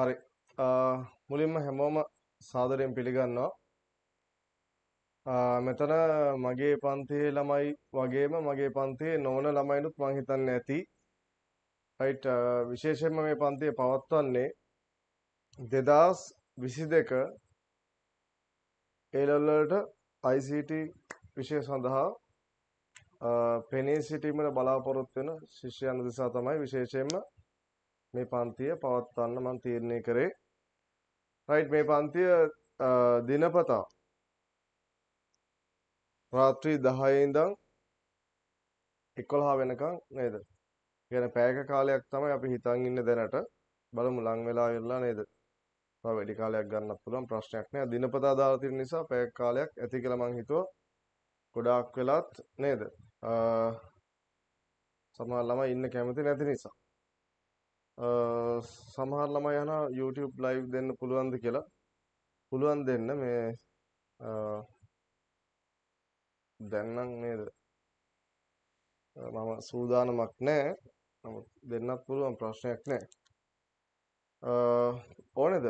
හරි. මුලින්ම හැමෝම සාදරයෙන් පිළිගන්නවා. මෙතන මගේ පන්තියේ ළමයි වගේම මගේ පන්තියේ නොවන ළමයිනුත් මං හිතන්නේ ඇති. රයිට් විශේෂයෙන්ම මේ පන්තිය පවත්වන්නේ 2022 ඒ ලෙවල් ICT විෂය සඳහා පෙනී සිටීමට බලාපොරොත්තු වෙන ශිෂ්‍යයන් දෙසා තමයි විශේෂයෙන්ම මේ පන්තිය පවත්වන්න මම තීරණය කරේ. රයිට් මේ පන්තිය දිනපතා රාත්‍රී 10 ඉඳන් 11 වෙනකන් නේද? කියන්නේ පැයක කාලයක් තමයි අපි හිතන් ඉන්නේ දැනට. බලමු ලං වෙලා ඉවරලා නේද? තව වැඩි කාලයක් ගන්නත් පුළුවන් ප්‍රශ්නයක් නෑ. දිනපතා දාලා තියෙන නිසා පැයක කාලයක් ඇති කියලා මං හිතුවා. ගොඩාක් වෙලාත් නේද? සමහර ළමයි ඉන්න කැමති නැති නිසා. සමහර ළමයි අහනවා YouTube live දෙන්න පුළුවන්ද කියලා. පුළුවන් දෙන්න මේ දැන් නම් නේද? මම සූදානමක් නැහැ. නමුත් දෙන්නත් පුළුවන් ප්‍රශ්නයක් නැහැ. ඕනේද?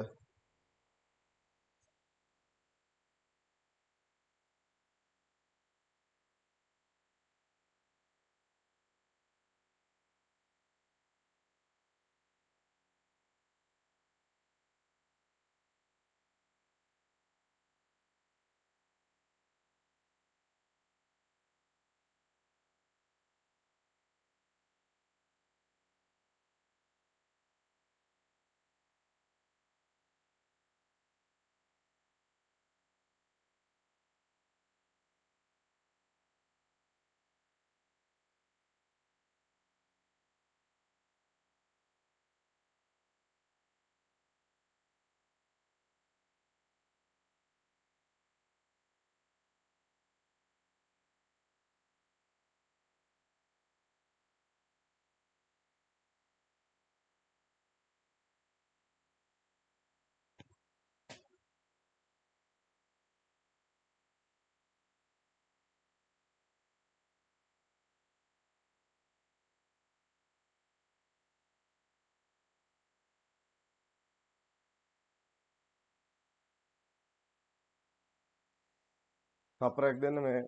කපරයක් දෙන්න මේ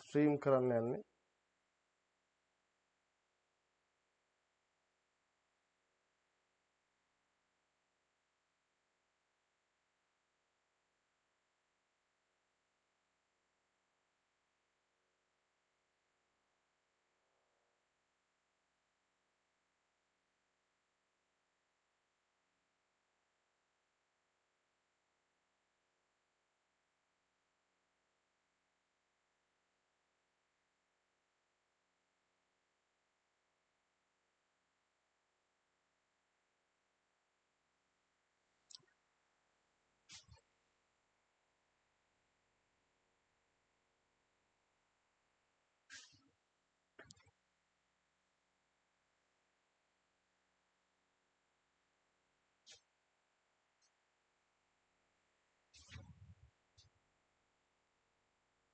ස්ට්‍රීම් කරන්න යන්නේ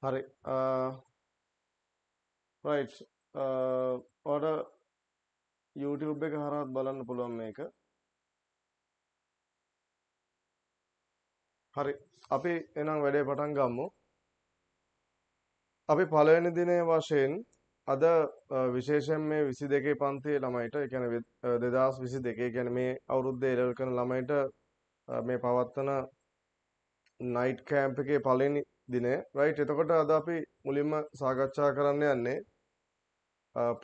හරි right ඔයාට YouTube එක හරහා බලන්න පුළුවන් මේක හරි අපි එහෙනම් වැඩේ පටන් ගමු අපි පළවෙනි දිනේ වශයෙන් අද විශේෂයෙන් මේ 22 පන්තියේ ළමයිට ඒ කියන්නේ 2022 කියන්නේ මේ අවුරුද්දේ එළවලු කරන ළමයිට මේ පවත්වන නයිට් කැම්ප් එකේ පළවෙනි දිනය රයිට් එතකොට අද අපි මුලින්ම සාකච්ඡා කරන්න යන්නේ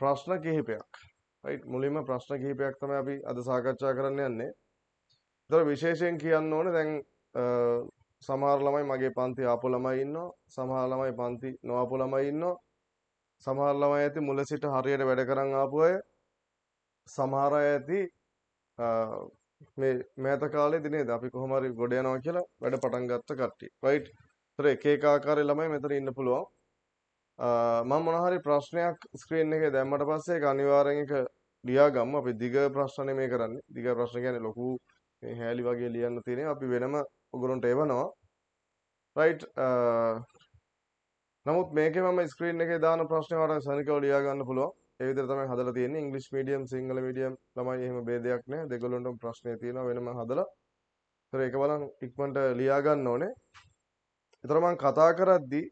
ප්‍රශ්න කිහිපයක් රයිට් මුලින්ම ප්‍රශ්න කිහිපයක් තමයි අපි අද සාකච්ඡා කරන්න යන්නේ ඒතර විශේෂයෙන් කියන්න ඕනේ දැන් සමහර ළමයි මගේ පන්ති ආපු ළමයි ඉන්නවා සමහර ළමයි පන්ති නොආපු ළමයි ඉන්නවා සමහර ළමයි ඇති මුල සිට හරියට වැඩ කරන් ආපු අය සමහර අය ඇති මේ මෑත කාලේ දිනේද අපි කොහොම හරි ගොඩ යනවා කියලා වැඩ පටන් ගත්ත කට්ටිය රයිට් ඒතර එක එක ආකාරයේ ළමයි මෙතන ඉන්න පුළුවන්. මම මොන හරි ප්‍රශ්නයක් ස්ක්‍රීන් එකේ දැම්මට පස්සේ ඒක අනිවාර්යෙන් ඒක ලියා ගමු. අපි දිග ප්‍රශ්න නෙමෙයි කරන්නේ. දිග ප්‍රශ්න කියන්නේ ලොකු මේ හැලි වගේ ලියන්න තියෙනවා. අපි වෙනම ඔගොල්ලන්ට එවනවා. රයිට් නමුත් මේකේ මම ස්ක්‍රීන් එකේ දාන ප්‍රශ්නේ වලට සනිකව ලියා ගන්න පුළුවන්. ඒ විදිහට තමයි හදලා තියෙන්නේ. ඉංග්‍රීසි මීඩියම්, සිංහල මීඩියම් ළමයි එහෙම භේදයක් නැහැ. දෙගොල්ලොන්ටම ප්‍රශ්නේ තියෙනවා වෙනම හදලා. ඒතර ඒක බලන් ඉක්මනට ලියා ගන්න ඕනේ. ඒතර මම කතා කරද්දී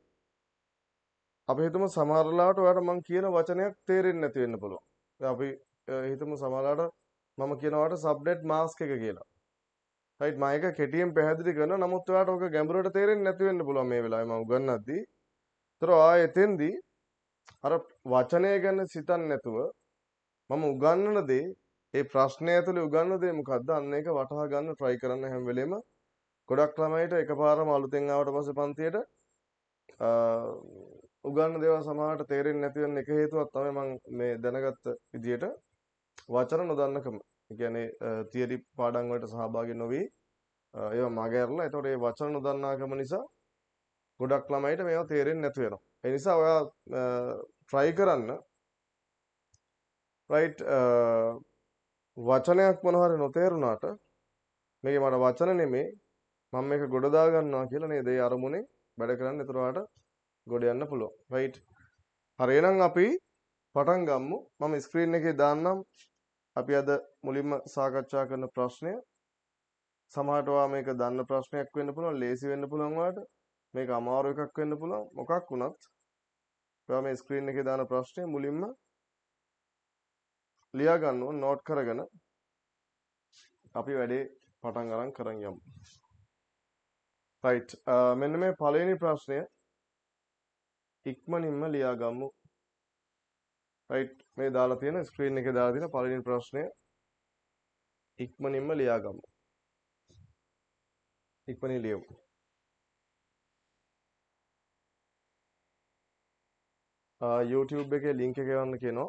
අපි හිතමු සමහරලාට ඔයාට මම කියන වචනයක් තේරෙන්නේ නැති වෙන්න පුළුවන්. අපි හිතමු සමහරලාට මම කියනවාට සබ්ඩෙට් මාස්ක් එක කියලා. රයිට් මම ඒක කෙටියෙන් පැහැදිලි කරනවා. නමුත් ඔයාට ඕක ගැඹුරට තේරෙන්නේ නැති වෙන්න පුළුවන් මේ වෙලාවේ මම උගන්වද්දී. ඒතර ආ එතෙන්දී අර වචනය ගැන සිතන්නේ නැතුව මම උගන්වන දේ ඒ ප්‍රශ්නය ඇතුලේ උගන්වන දේ මොකද්ද අන්න ඒක වටහා ගන්න try කරන්න හැම වෙලෙම ගොඩක් ළමයිට එකපාරම අලුතෙන් ආවට පස්සේ පන්තියට උගන්න දේවල් සමහරට තේරෙන්නේ නැති වෙන එක හේතුවක් තමයි මම මේ දැනගත්ත විදියට වචන නොදන්නකම. ඒ කියන්නේ තියරි පාඩම් වලට සහභාගී නොවි ඒවා මගහැරලා ඒතකොට ඒ වචන නොදන්නාකම නිසා ගොඩක් ළමයිට මේවා තේරෙන්නේ නැතු වෙනවා. ඒ නිසා ඔයා try කරන්න right වචනයක් මොනවා හරි නොතේරුණාට මේකේ මට වචන නෙමෙයි මම මේක ගොඩ දා ගන්නවා කියලා නේද? ඒ අරමුණේ වැඩ කරන්න ඒතර වාට ගොඩ යන්න පුළුවන්. රයිට්. හරි එහෙනම් අපි පටන් ගමු. මම ස්ක්‍රීන් එකේ දාන්නම්. අපි අද මුලින්ම සාකච්ඡා කරන ප්‍රශ්නය සමහරට ඔයා මේක දන්න ප්‍රශ්නයක් වෙන්න පුළුවන්, ලේසි වෙන්න පුළුවන් ඔයාට. මේක අමාරු එකක් වෙන්න පුළුවන්. මොකක් වුණත් ඔයා මේ ස්ක්‍රීන් එකේ දාන ප්‍රශ්නේ මුලින්ම ලියා ගන්න ඕන නෝට් කරගෙන අපි වැඩේ පටන් අරන් කරන් යමු. රයිට් uh, මෙන්න මේ පලවෙනි ප්‍රශ්නය ඉක්මනින්ම ලියාගම්මු රයිට් මේ දාලා තියෙන ස්ක්‍රීන් එකේ දාලා තියෙන පළවෙනි ප්‍රශ්නය ඉක්මනින්ම ලියාගමු ඉක්මනින් ලියමු uh, YouTube එකේ ලින්ක් එක ගන්න කියනවා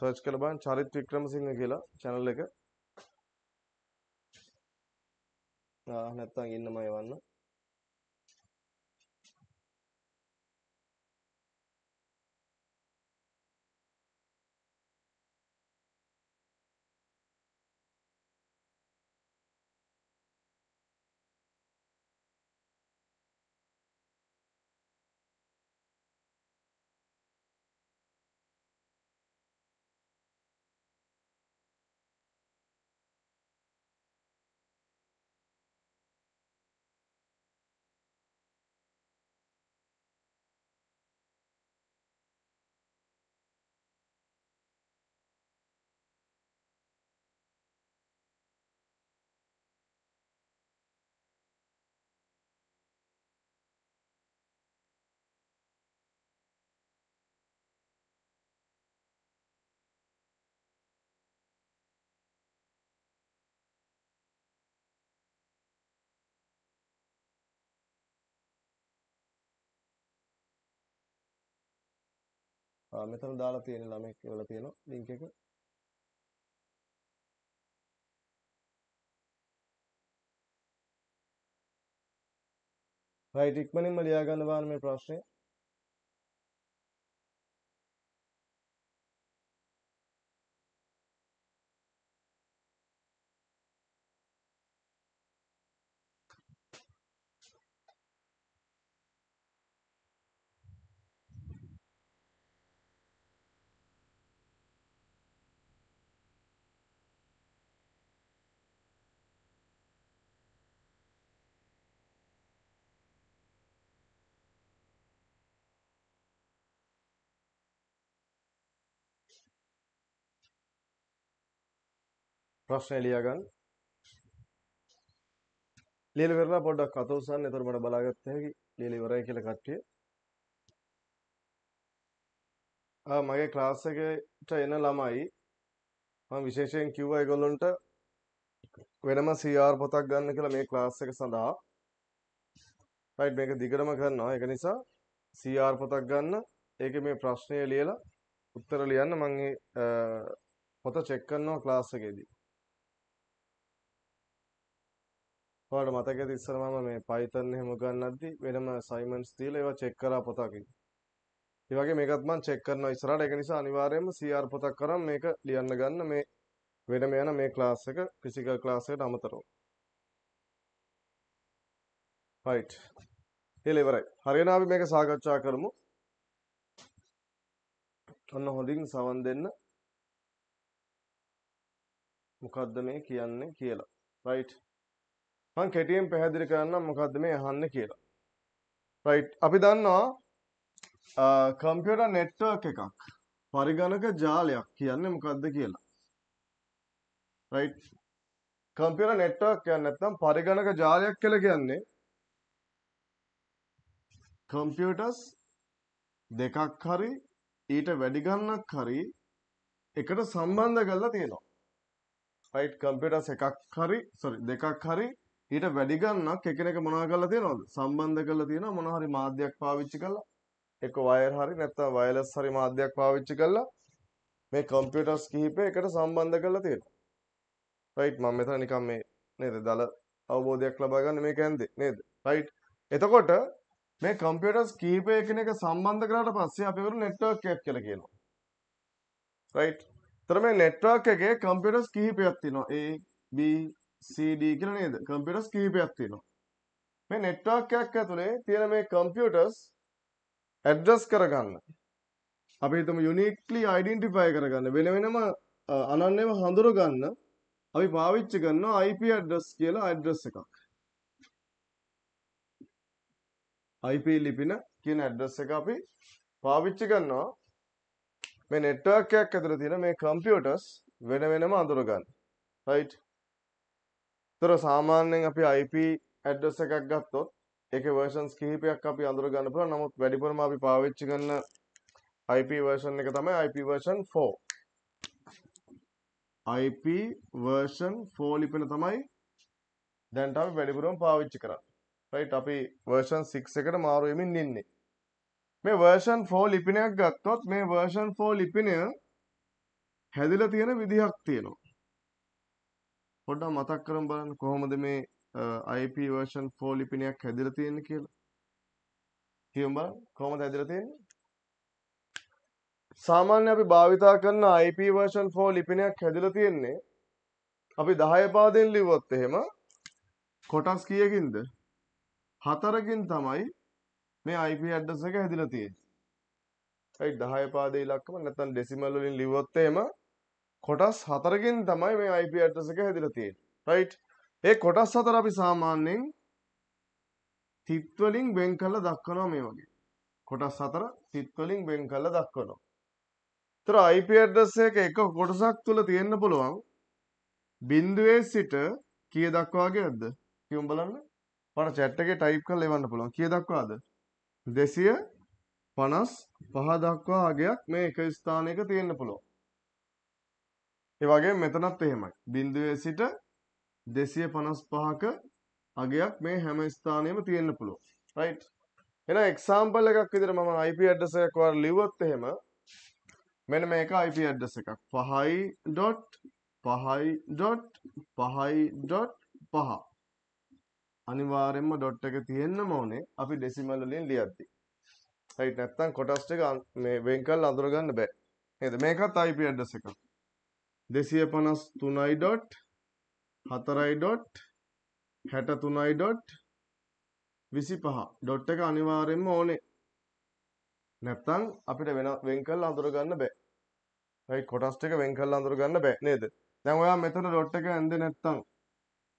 සර්ච් uh, කරලා බලන්න චරිත් වික්‍රමසිංහ කියලා channel එක නැත්තම් ඉන්නම යවන්න. මෙතන දාලා තියෙන ළමෙක් වල තියෙන link එක right ඉක්මනින්ම ලියා ගන්න බලන්න මේ ප්‍රශ්නේ ප්‍රශ්න එලියා ගන්න. ලියලා ඉවරලා පොඩ්ඩක් අත උස්සන්න. එතකොට මට බලාගත්ත හැකි ලියලා ඉවරයි කියලා කට්ටිය. ආ මගේ ක්ලාස් එකට එන ළමයි මම විශේෂයෙන් කිව්වා ඒගොල්ලන්ට වෙනම CR පොතක් ගන්න කියලා මේ ක්ලාස් එක සඳහා. රයිට් මේක දිගටම කරනවා. ඒක නිසා CR පොතක් ගන්න. ඒකේ මේ ප්‍රශ්නය ලියලා උත්තර ලියන්න මම පොත චෙක් කරනවා ක්ලාස් එකේදී. ඔයාලට මතකද ඉස්සර මම මේ Python එහෙම උගන්වද්දි වෙනම assignments දීලා ඒවා check කරා පොතකින්. ඒ වගේ මේකත් මම check කරනවා ඉස්සරහට. ඒක නිසා අනිවාර්යයෙන්ම CR පොතක් කරන් මේක ලියන්න ගන්න මේ වෙනම යන මේ class එක physical class එකට අමතරව. right. ඒල ඉවරයි. හරියන අපි මේක සාකච්ඡා කරමු. ඔන්න හොඳින් සවන් දෙන්න. මොකද්ද මේ කියන්නේ කියලා. right. මම කෙටියෙන් පැහැදිලි කරන්නම් මොකද්ද මේ අහන්න කියලා. රයිට් අපි දන්නවා කම්පියුටර් නෙට්වර්ක් එකක් පරිගණක ජාලයක් කියන්නේ මොකද්ද කියලා. රයිට් කම්පියුටර් නෙට්වර්ක් කියන්නේ නැත්නම් පරිගණක ජාලයක් කියලා කියන්නේ කම්පියුටර්ස් දෙකක් හරි ඊට වැඩි ගණනක් හරි එකට සම්බන්ධ කරලා තියෙනවා. රයිට් කම්පියුටර්ස් එකක් හරි සෝරි දෙකක් හරි ඊට වැඩි ගණනක් එකිනෙක මොනවා කරලා තියෙනවද සම්බන්ධ කරලා තියෙනවා මොන හරි මාධ්‍යයක් පාවිච්චි කරලා එක වයර් හරි නැත්නම් වයර්ලස් හරි මාධ්‍යයක් පාවිච්චි කරලා මේ කම්පියුටර්ස් කිහිපේ එකට සම්බන්ධ කරලා තියෙනවා රයිට් මම මෙතන නිකන් මේ නේද දල අවබෝධයක් ලබා ගන්න මේක ඇන්දේ නේද රයිට් එතකොට මේ කම්පියුටර්ස් කිහිපේ එකිනෙක සම්බන්ධ කරාට පස්සේ අපි කරු network එකක් කියලා කියනවා රයිට් එතකොට මේ network එකේ කම්පියුටර්ස් කිහිපයක් තියෙනවා A B CD කියලා නේද? කම්පියුටර්ස් කීපයක් තියෙනවා. මේ network එකක් ඇතුලේ තියෙන මේ computers address කරගන්න. අපි හිතමු uniquely identify කරගන්න වෙන වෙනම අනන්‍යව හඳුනගන්න අපි පාවිච්චි කරනවා IP address කියලා address එකක්. IP ලිපින කියන address එක අපි පාවිච්චි කරනවා මේ network එකක් ඇතුලේ තියෙන මේ computers වෙන වෙනම අඳුරගන්න. right තොර සාමාන්‍යයෙන් අපි IP ඇඩ්‍රස් එකක් ගත්තොත් ඒකේ versions කිහිපයක් අපි අඳුර ගන්න පුළුවන්. නමුත් වැඩිපුරම අපි පාවිච්චි කරන IP version එක තමයි IP version 4. IP version 4 ලිපින තමයි දැන්ට අපි වැඩිපුරම පාවිච්චි කරන්නේ. right අපි version 6 එකට මාරු වෙමින් ඉන්නේ. මේ version 4 ලිපිනයක් ගත්තොත් මේ version 4 ලිපිනය හැදිලා තියෙන විදිහක් තියෙනවා. පොඩ්ඩක් මතක් කරන් බලන්න කොහොමද මේ IP version 4 ලිපිනයක් හැදිලා තියෙන්නේ කියලා. කියමු බලන්න කොහොමද හැදිලා තියෙන්නේ? සාමාන්‍ය අපි භාවිතා කරන IP version 4 ලිපිනයක් හැදිලා තියෙන්නේ අපි 10 පාදෙන් ලිව්වොත් එහෙම කොටස් කීයකින්ද? හතරකින් තමයි මේ IP address එක හැදිලා තියෙන්නේ. right 10 පාදේ ඉලක්කම නැත්නම් decimal වලින් ලිව්වොත් එහෙම කොටස් හතරකින් තමයි මේ IP address එක හැදිලා තියෙන්නේ right ඒ කොටස් හතර අපි සාමාන්‍යයෙන් තිත් වලින් වෙන් කරලා දක්වනවා මේ වගේ කොටස් හතර තිත් වලින් වෙන් කරලා දක්වනවා තර IP address එක එක කොටසක් තුල තියෙන්න පුළුවන් බිඳුවේ සිට කිය දක්වාගේ ඇද්ද කියමු බලන්න මට chat එකේ type කරලා එවන්න පුළුවන් කිය දක්වාද 255 දක්වා අගයක් මේ එක ස්ථානයක තියෙන්න පුළුවන් ඒවගේ මෙතනත් එහෙමයි බින්දුවේ සිට දෙසිය පනස් පහක අගයක් මේ හැම ස්ථානයම තියෙන්න්න පුළුව රයි් එන එක්සාම්පල් එකක් විදිර මම IP අඩ්ඩස එකවර ලිවත් එහෙම මෙන මේක IP අඩ්ඩස එකක් පහයි ඩොට් පහයි ඩොට් පහයි ඩොට් පහ අනිවාරෙන්ම ඩොට් එක තියෙන්න්න මෝනේ අපි ඩෙසිමල්ලින් ලියද්දි යි නැත්තන් කොටස්ට මේ වෙන්කල් අදුරගන්න බෑ එද මේකත් IP අඩ්ඩස එකක් දෙසිය පනස් තුනයි ඩොට් හතරයි ඩොට් හැට තුනයි ඩොට් විසි පහ ඩොට් එක අනිවාරෙන්ම ඕනේ නැත්තං අපිට වෙන වෙංකල් අඳුරගන්න බෑ යි කොටස්ට එක වෙංකල් අඳුරගන්න බෑ නේද දැන් ඔයා මෙතන ඩොට් එක ඇන්ද නැත්තං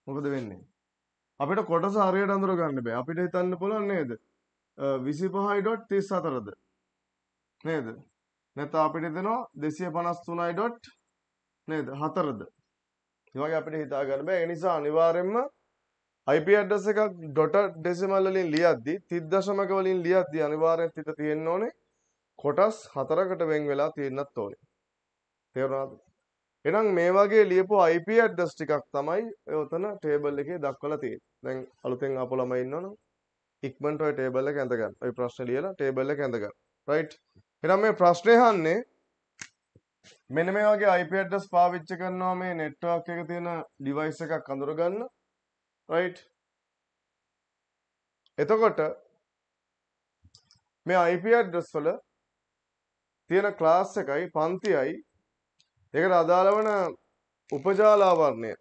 මොකද වෙන්නේ අපිට කොටස හරියට අඳුරගන්න බෑ අපිට හිතන්න පුළුවන් නේද විසි පහයි ඩොට් තිස් අතරද නේද නැත අපිට දෙනවා දෙසිය පනස් තුනයි ඩොට් නේද හතරද ඒවගේ අපිට හිතා ගන්න බෑ ඒ නිසා අනිවාර්යෙන්ම IP address එකක් dot decimal වලින් ලියද්දි 30 දශමක වලින් ලියද්දි අනිවාර්යෙන් තිත තියෙන්න ඕනේ කොටස් හතරකට වෙන් වෙලා තියෙන්නත් ඕනේ තේරුණාද එහෙනම් මේ වගේ ලියපු IP address ටිකක් තමයි ඔතන table එකේ දක්වලා තියෙන්නේ දැන් අලුතෙන් ආපු ළමයි ඉන්නවනම් ඉක්මනට ඔය ටේබල් එක ඇඳගන්න. ඔය ප්‍රශ්නේ ලියලා ටේබල් එක ඇඳගන්න. රයිට්. එහෙනම් මේ ප්‍රශ්නේ අහන්නේ මෙන්න මේ වගේ IP address පාවිච්චි කරනවා මේ network එක තියෙන device එකක් අඳුරගන්න. right? එතකොට මේ IP address වල තියෙන class එකයි පන්තියයි ඒකට අදාළ වන උපජාල ආවරණය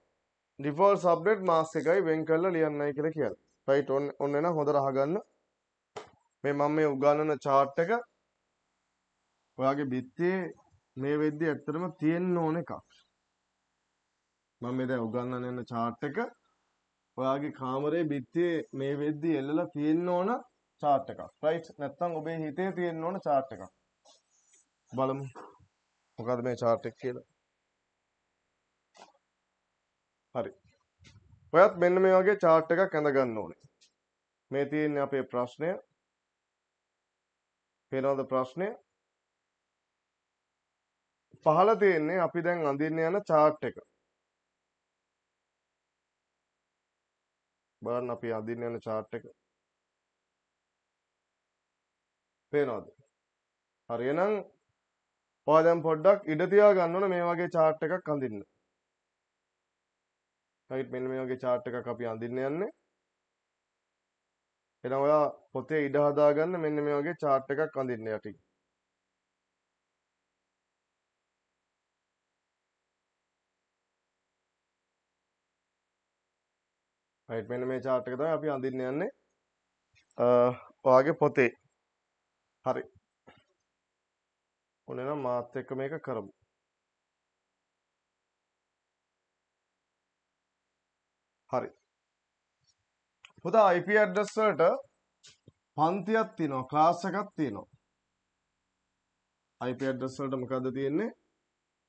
default subnet mask එකයි වෙන් කරලා ලියන්නයි කියලා කියලා. right ඔන්න එන හොඳ රහගන්න. මේ මම මේ උගන්වන chart එක ඔයාගේ බිත්තියේ මේ වෙද්දි ඇත්තටම තියෙන්න ඕන එකක්. මම මේ දැන් උගන්වන්න යන chart එක ඔයාගේ කාමරේ බිත්තියේ මේ වෙද්දි එල්ලලා තියෙන්න ඕන chart එකක්. right? නැත්නම් ඔබේ හිතේ තියෙන්න ඕන chart එකක්. බලමු. මොකද්ද මේ chart එක කියලා? හරි. ඔයත් මෙන්න මේ වගේ chart එකක් ඇඳ ගන්න ඕනේ. මේ තියෙන්නේ අපේ ප්‍රශ්නය. පේනවද ප්‍රශ්නය? පහළ තියෙන්නේ අපි දැන් අඳින්න යන chart එක. බලන්න අපි අඳින්න යන chart එක. පේනවද? හරි එහෙනම් ඔයා දැන් පොඩ්ඩක් ඉඩ තියා ගන්න ඕන මේ වගේ chart එකක් අඳින්න. right මෙන්න මේ වගේ chart එකක් අපි අඳින්න යන්නේ. එහෙනම් ඔයා පොතේ ඉඩ හදාගන්න මෙන්න මේ වගේ chart එකක් අඳින්න යටි. රයිට් මෙන්න මේ chart එක තමයි අපි අඳින්න යන්නේ ඔයාගේ පොතේ හරි ඔන්න නම් මාත් එක්ක මේක කරමු හරි පුතා IP address වලට පන්තියක් තියෙනවා class එකක් තියෙනවා IP address වලට මොකද්ද තියෙන්නේ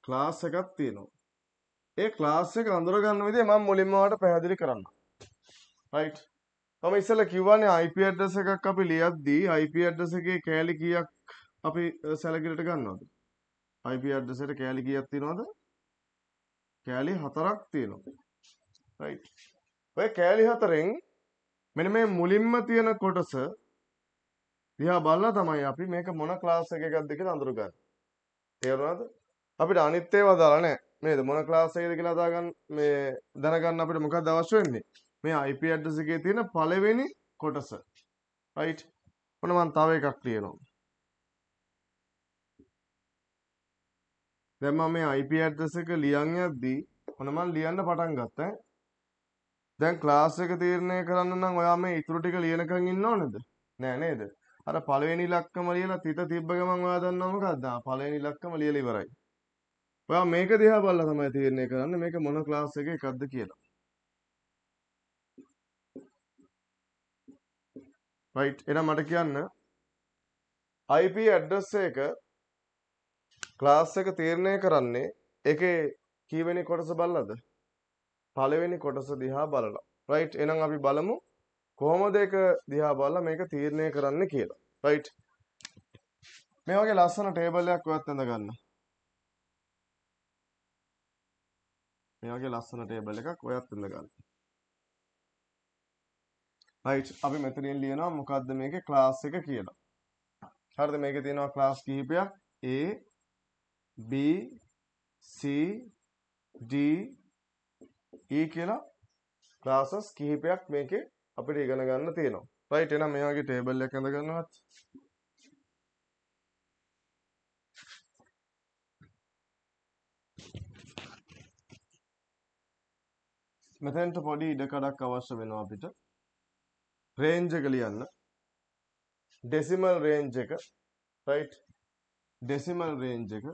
class එකක් තියෙනවා ඒ class එක හඳුර ගන්න විදිහ මම මුලින්ම ඔයාලට පැහැදිලි කරන්නම් right මම ඉස්සෙල්ලා කිව්වනේ IP address එකක් අපි ලියද්දී IP address එකේ කෑලි කීයක් අපි සැලකිලිට ගන්නවද IP address එකට කෑලි කීයක් තියෙනවද කෑලි හතරක් තියෙනවා right ඔය කෑලි හතරෙන් මෙන්න මේ මුලින්ම තියෙන කොටස දිහා බලලා තමයි අපි මේක මොන ක්ලාස් එකකද කියලා අඳුරගන්නේ තේරුණාද අපිට අනිත් ඒවා දාලා නැහැ නේද මොන ක්ලාස් එකද කියලා දාගන්න මේ දැනගන්න අපිට මොකක්ද අවශ්‍ය වෙන්නේ මේ IP address එකේ තියෙන පළවෙනි කොටස. right? ඔන්න මම තව එකක් ලියනවා. දැන් මම මේ IP address එක ලියන් යද්දී ඔන්න මම ලියන්න පටන් ගත්තා. දැන් class එක තීරණය කරන්න නම් ඔයා මේ ඉතුරු ටික ලියනකන් ඉන්න ඕනද? නෑ නේද? අර පළවෙනි ඉලක්කම ලියලා තිත තිබ්බ ගමන් ඔයා දන්නවා මොකද්ද? පළවෙනි ඉලක්කම ලියලා ඉවරයි. ඔයා මේක දිහා බලලා තමයි තීරණය කරන්නේ මේක මොන ක්ලාස් එකේ එකක්ද කියලා. රයිට් එහෙනම් මට කියන්න IP ඇඩ්‍රස් එක ක්ලාස් එක තීරණය කරන්නේ ඒකේ කීවෙනි කොටස බලලාද? පළවෙනි කොටස දිහා බලලා. රයිට් එහෙනම් අපි බලමු කොහොමද ඒක දිහා බලලා මේක තීරණය කරන්න කියලා. රයිට්. මේ වගේ ලස්සන ටේබල් එකක් ඔයත් ඇඳ ගන්න. මේ වගේ ලස්සන ටේබල් එකක් ඔයත් ඇඳ ගන්න. රයිට් අපි මෙතනින් ලියනවා මොකක්ද මේකේ ක්ලාස් එක කියලා හරිද මේකේ තියෙනවා ක්ලාස් කිහිපයක් A B C D E කියලා ක්ලාසස් කිහිපයක් මේකේ අපිට ඉගෙන ගන්න තියෙනවා රයිට් එහෙනම් මේ වගේ ටේබල් එකක් ඇඳ ගන්නවත් මෙතෙන්ට පොඩි ඉඩකඩක් අවශ්‍ය වෙනවා අපිට රේන්ජ් එක ලියන්න ඩෙසිමල් රේන්ජ් එක රයිට් ඩෙසිමල් රේන්ජ් එක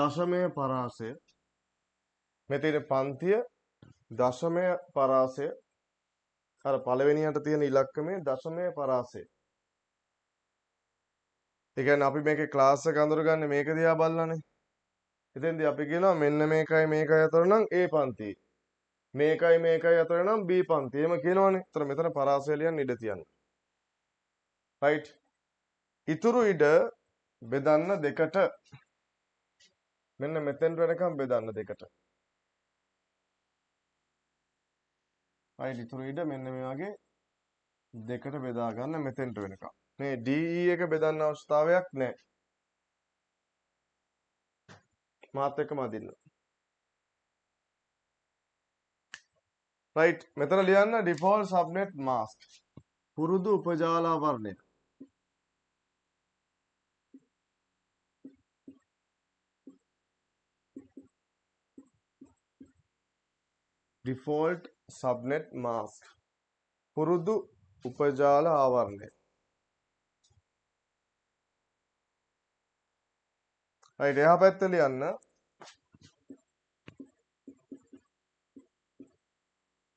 දශමය පරාසය මෙතින පන්තිය දශමය පරාසය අර පළවෙනියට තියෙන ඉලක්කමේ දශමය පරාසය එකන් අපි මේක ක්ලාස්ස කඳුරගන්න මේක දයා බල්ලනේ එතෙන්දී අපි කියනවා මෙන්න මේකයි මේකයි අතර නම් A පන්ති. මේකයි මේකයි අතර නම් B පන්ති. එහෙම කියනවනේ. ඒතර මෙතන පරාසය ලියන්න ඉඩ තියන්න. right. ඉතුරු ඉඩ බෙදන්න දෙකට. මෙන්න මෙතෙන් වෙනකම් බෙදන්න දෙකට. right ඉතුරු ඉඩ මෙන්න මේ වගේ දෙකට බෙදා ගන්න මෙතෙන්ට වෙනකම්. මේ DE එක බෙදන්න අවශ්‍යතාවයක් නැහැ. මාත් එක්කම අදින්න රයිට් මෙතන ලියන්න ඩිෆෝල් සබ්නෙට් මාස්ක් පුරුදු උපජාලාවරණය ඩිෆෝල්ට් සබ්නෙට් මාස්ක් පුරුදු උපජාල ආවරණය හයිට එහා පැත්ත ලියන්න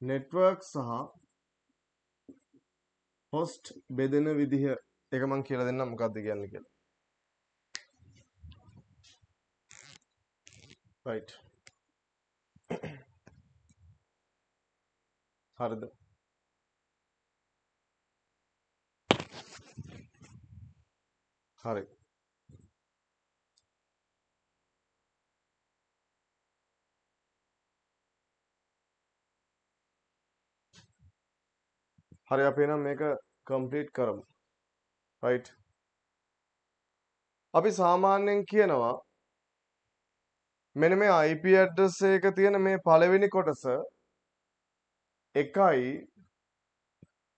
නෙට්වර්ක් සහ හොස්ට් බෙදෙන විදිහ එක මං කියලා දෙන්න මොකක්ද කියන්න කියලා රයිට් හරිද හරි හරි අපි එහෙනම් මේක කම්ප්ලීට් කරමු. right අපි සාමාන්‍යයෙන් කියනවා මෙන්න මේ IP address එක තියෙන මේ පළවෙනි කොටස 1යි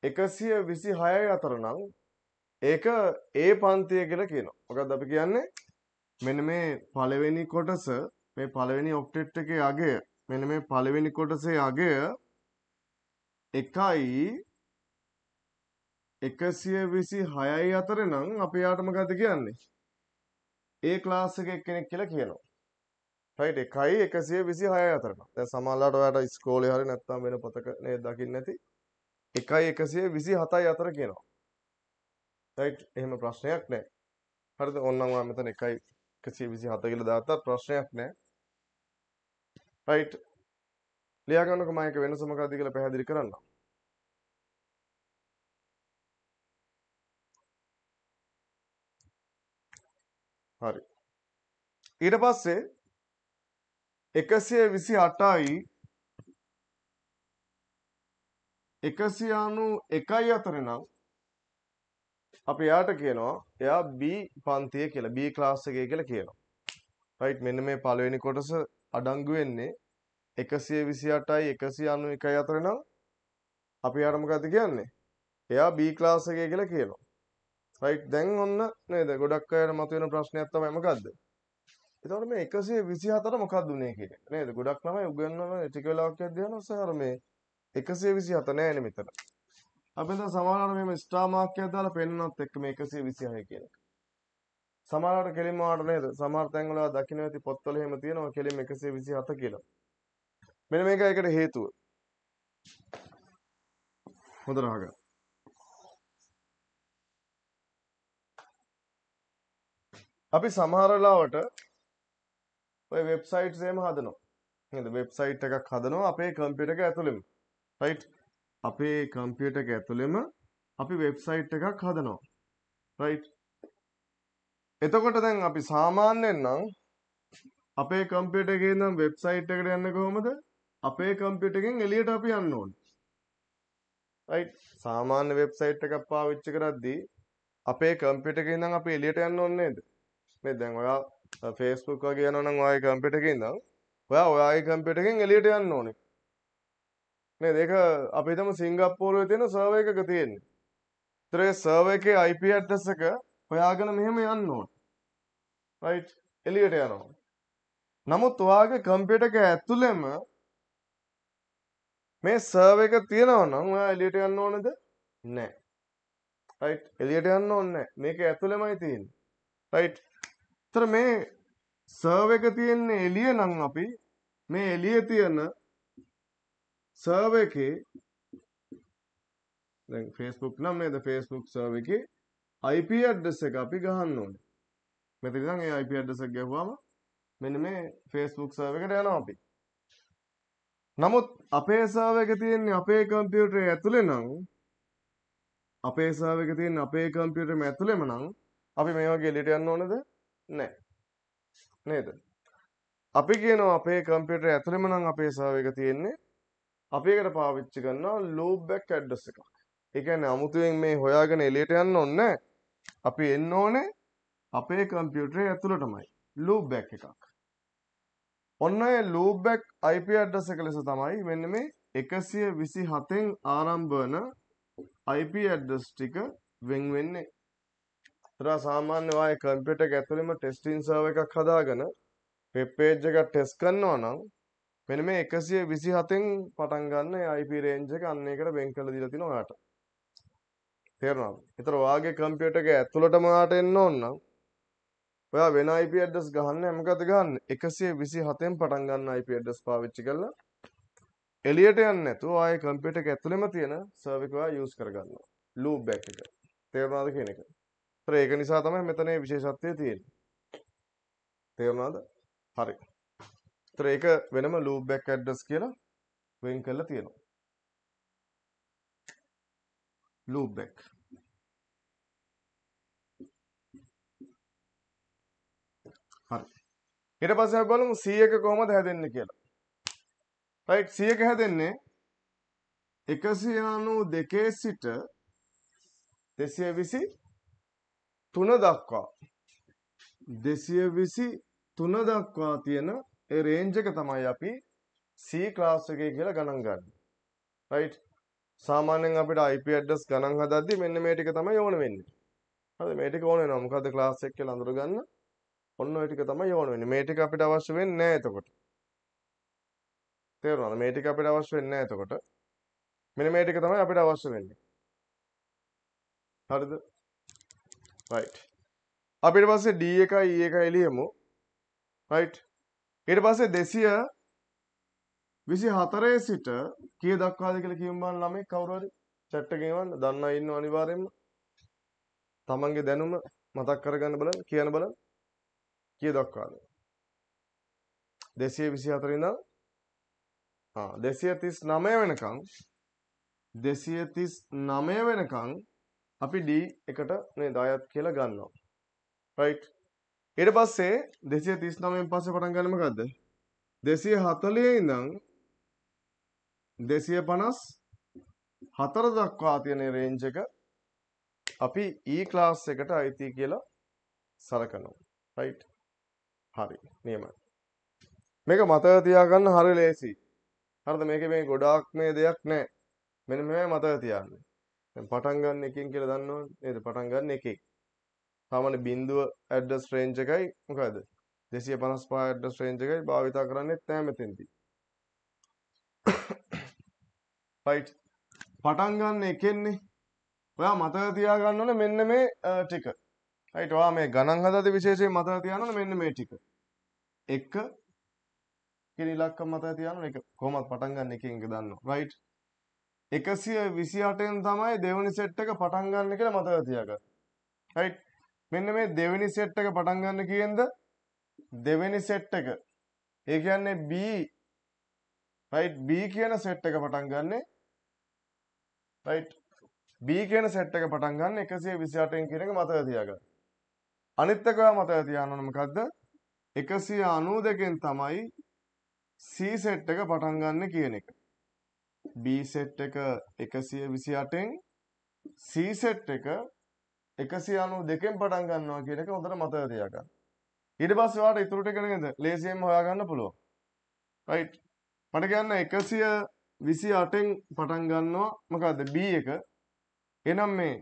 126යි අතර නම් ඒක A පන්තිය කියලා කියනවා. මොකද්ද අපි කියන්නේ? මෙන්න මේ පළවෙනි කොටස මේ පළවෙනි ඔක්ටෙට් එකේ අගය මෙන්න මේ පළවෙනි කොටසේ අගය 1යි එකසිය විසි හයයි අතර නම් අප යාටම ගත කියන්නේ ඒ ක්ලාස් එක එක්කෙනෙක් කියලා කියනවා රයිට් එකයි එකසිය විසි හය අතරන දැන් සමහරලාට ඔයාට ඉස්කෝලේ හරි නැත්තම් වෙන පොතක නේද දකින්න ඇති එකයි එකසිය විසි හතයි අතර කියනවා රයිට් එහෙම ප්‍රශ්නයක් නැහැ හරිද ඔන්නම් ඔයා මෙතන එකයි එකසිය විසි හත කියලා දාත්තත් ප්‍රශ්නයක් නැහැ රයිට් ලියා ගන්නකෝ මම එක වෙනස මොකක්ද කියලා පැහැදිලි කරන්නම් හරි ඊට පස්සේ එකසිය විසි අටයි එකසියානු එකයි අතර නම් අප එයාට කියනවා එයා B පන්තිය කියලා B ක්ලාස් එකේ කියලා කියනවා රයිට් මෙන්න මේ පළවෙනි කොටස අඩංගු වෙන්නේ 128යි 191යි අතර නම් අපි එයාට මොකද්ද කියන්නේ එයා B ක්ලාස් එකේ කියලා කියනවා රයිට් දැන් ඔන්න නේද ගොඩක් අයට මතුවෙන ප්‍රශ්නයක් තමයි මොකද්ද එතකොට මේ 124 මොකක්ද උනේ කියන්නේ නේද ගොඩක් ළමයි උගන්වන ටික වෙලාවක් යද්දී යනවා සර් මේ 124 නෑනේ මෙතන අපි දැන් සමහරවල් මේ ස්ටාර් මාක් එකක් දාලා පෙන්නනත් එක්ක මේ 126 කියන එක සමහරවට කෙලින්ම වාට නේද සමහර තැන් වල දකින්න ඇති පොත්වල එහෙම තියෙනවා කෙලින්ම 127 කියලා මෙන්න මේකයි ඒකට හේතුව හොඳට අහගන්න අපි සමහරලාවට ඔය වෙබ්සයිට් සේම හදනවා හද වෙබ්සයිට් එකක් හදනවා අපේ කම්පියට එක ඇතුළෙම රයි් අපේ කම්පියට එක ඇතුළෙම අපි වෙබ්සයිට් එකක් හදනවා රයි් එතකොට දැන් අපි සාමාන්‍යෙන් නම් අපේ කම්පියට එකේ නම් වෙබ්සයිට් එකට යන්න කොහොමද අපේ කම්පියට එකෙන් එලියට අපි යන්න ඕන රයි් සාමාන්‍ය වෙබ්සයිට් එකක් පාවිච්චි කරද්දී අපේ කම්පියට එකේ නම් අපි එලියට යන්න ඕනේ නේද මේ දැන් ඔයා ෆේස්බුක් වගේ යනවා නම් ඔයාගේ කම්පියුටර් එකේ ඉඳන් ඔයා ඔයාගේ කම්පියුටර් එකෙන් එළියට යන්න ඕනේ. නේද? ඒක අපි හිතමු සිංගප්පූරුවේ තියෙන සර්වර් එකක තියෙන්නේ. ඒතරේ සර්වර් එකේ IP address එක හොයාගෙන මෙහෙම යන්න ඕනේ. right? එළියට යනවා. නමුත් ඔයාගේ කම්පියුටර් එක ඇතුළෙම මේ සර්වර් එක තියෙනවා නම් ඔයා එළියට යන්න ඕනේද? නැහැ. right? එළියට යන්න ඕනේ නැහැ. මේක ඇතුළෙමයි තියෙන්නේ. right? තර මේ සර්ව් එක තියෙන්නේ එළිය නම් අපි මේ එළිය තියෙන සර්ව් එකේ දැන් Facebook නම් නේද Facebook සර්ව් එකේ IP address එක අපි ගහන්න ඕනේ. මෙතන ඉඳන් ඒ IP address එක ගහුවාම මෙන්න මේ Facebook සර්වර් එකට යනවා අපි. නමුත් අපේ සර්වර් එක තියෙන්නේ අපේ කම්පියුටරේ ඇතුලේ නම් අපේ සර්වර් එක තියෙන්නේ අපේ කම්පියුටරේම ඇතුලේම නම් අපි මේ වගේ එළියට යන්න ඕනද? නැහැ. නේද? අපි කියනවා අපේ කම්පියුටර් ඇතුළෙම නම් අපේ සර්වර් එක තියෙන්නේ. අපි ඒකට පාවිච්චි කරනවා loop back address එකක්. ඒ කියන්නේ අමුතුවෙන් මේ හොයාගෙන එළියට යන්න ඕනේ අපි එන්න ඕනේ අපේ කම්පියුටරේ ඇතුළටමයි. loop back එකක්. ඔන්න ඔය loop back IP address එක ලෙස තමයි මෙන්න මේ 127න් ආරම්භ වන IP address ටික වෙන් වෙන්නේ. ඒතර සාමාන්‍ය වායේ කම්පියුටර් එක ඇතුළෙම ටෙස්ටිං සර්වර් එකක් හදාගෙන වෙබ් පේජ් එකක් ටෙස්ට් කරනවා නම් මෙන්න මේ 127න් පටන් ගන්න ඒ IP රේන්ජ් එක අන්න ඒකට වෙන් කරලා දීලා තිනවා ඔයාලට. තේරෙනවද? ඒතර වාගේ කම්පියුටර් එක ඇතුළටම ආට එන්න ඕන නම් ඔයා වෙන IP address ගහන්න මොකද ගන්න 127න් පටන් ගන්න IP address පාවිච්චි කරලා එළියට යන්නේ නැතුව ආයේ කම්පියුටර් එක ඇතුළෙම තියෙන සර්වර් එක ඔයා use කරගන්නවා loop back එක තේරුණාද කියන එක හරි ඒක නිසා තමයි මෙතන මේ විශේෂත්වය තියෙන්නේ තේරුණාද හරි ඒතර ඒක වෙනම loop back address කියලා වෙන් කරලා තියෙනවා loop back හරි ඊට පස්සේ අපි බලමු C එක කොහොමද හැදෙන්නේ කියලා right C එක හැදෙන්නේ 192 සිට 220 තුන දක්වා දෙසිය විසි තුන දක්වා තියෙන ඒ රේන්ජ් එක තමයි අපි C ක්ලාස් එකේ කියලා ගණන් ගන්න. රයිට්. සාමාන්‍යයෙන් අපිට IP address ගණන් හදද්දි මෙන්න මේ ටික තමයි ඕන වෙන්නේ. හරි මේ ටික ඕන වෙනවා. මොකද ක්ලාස් එක කියලා අඳුරගන්න ඔන්න ඔය ටික තමයි ඕන වෙන්නේ. මේ ටික අපිට අවශ්‍ය වෙන්නේ නැහැ එතකොට. තේරුණාද? මේ ටික අපිට අවශ්‍ය වෙන්නේ නැහැ එතකොට. මෙන්න මේ ටික තමයි අපිට අවශ්‍ය වෙන්නේ. හරිද? රයිට් අපිට පස්සේ ඩ එකයි ඒ e එක එලියමු රයිට් එට පස්සේ දෙසිය විසි හතරේ සිට කිය දක්වාද කියල කියම්බන් ළමේ කවුරරි චට්ටගේවන් දන්න ඉන්න අනිවාරයෙන්ම තමන්ගේ දැනුම මතක් කරගන්න බල කියන බල කිය දක්වාද දෙසිය විසි හතරිඳ දෙසිය තිස් නමය වෙනකං දෙසිය තිස් නමය වෙනකං අපි d එකට මේ 10ක් කියලා ගන්නවා. right ඊට පස්සේ 239 න් පස්සේ පටන් ගන්න මොකද්ද? 240 ඉඳන් 254 දක්වා තියෙන රේන්ජ් එක අපි E class එකට අයිති කියලා සලකනවා. right හරි නියමයි. මේක මතක තියාගන්න හරි ලේසි. හරිද මේකේ මේ ගොඩාක් මේ දෙයක් නැහැ. මෙන්න මේවයි මතක තියාගන්න. දැන් පටන් ගන්න එකෙන් කියලා දන්නවනේ නේද? පටන් ගන්න එකෙක්. සාමාන්‍ය බිඳුව ඇඩ්‍රස් රේන්ජ් එකයි මොකද්ද? 255 ඇඩ්‍රස් රේන්ජ් එකයි භාවිතා කරන්නෙත් නැහැ මෙතෙන්දී. right. පටන් ගන්න එකෙන්නේ. ඔයා මතක තියාගන්න ඕනේ මෙන්න මේ ටික. right. ඔයා මේ ගණන් හදද්දී විශේෂයෙන් මතක තියාගන්න ඕනේ මෙන්න මේ ටික. 1 කියන ඉලක්ක මතක තියාගන්න එක කොහොමද පටන් ගන්න එකෙන් එක දන්නවා. right. එකසිය විසිහටෙන් තමයි දෙවනි සෙට් එක පටන් ගන්න කියලා මතක තියාගන්න. රයිට්. මෙන්න මේ දෙවෙනි සෙට් එක පටන් ගන්න කියෙන්ද දෙවෙනි සෙට් එක. ඒ කියන්නේ B රයිට් B කියන සෙට් එක පටන් ගන්නෙ රයිට් B කියන සෙට් එක පටන් ගන්න 128න් කියන එක මතක තියාගන්න. අනිත් එක මතක තියාගන්න ඕන මොකද්ද? 192 න් තමයි C සෙට් එක පටන් ගන්න කියන එක. B සෙට් එක 128න් C සෙට් එක 192න් පටන් ගන්නවා කියන එක හොඳට මතක තියාගන්න. ඊට පස්සේ ඔයාලට ඉතුරු ටික නේද ලේසියෙන්ම හොයාගන්න පුළුවන්. right මට කියන්න 128න් පටන් ගන්නවා මොකද්ද B එක. එහෙනම් මේ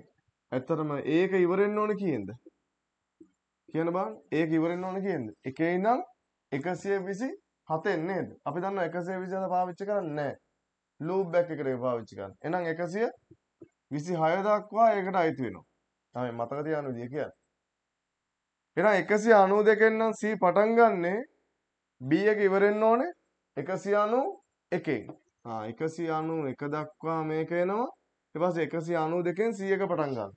ඇත්තටම ඒක ඉවරෙන්න ඕන කියෙන්ද? කියන බං ඒක ඉවරෙන්න ඕන කියෙන්ද? එකේ ඉඳන් 127 එන්නේ නේද? අපි දන්නවා 127 පාවිච්චි කරන්නේ නැහැ. ලූප් බැක් එකට පාවිච්චි කරන්න. එහෙනම් 126 දක්වා ඒකට අයිති වෙනවා. තමයි මතක තියාගන්න විදිය කියන්නේ. එහෙනම් 192 න් නම් C පටන් ගන්නෙ B එක ඉවරෙන්න ඕනේ 191 න්. ආ 191 දක්වා මේක එනවා. ඊට පස්සේ 192 න් C එක පටන් ගන්නවා.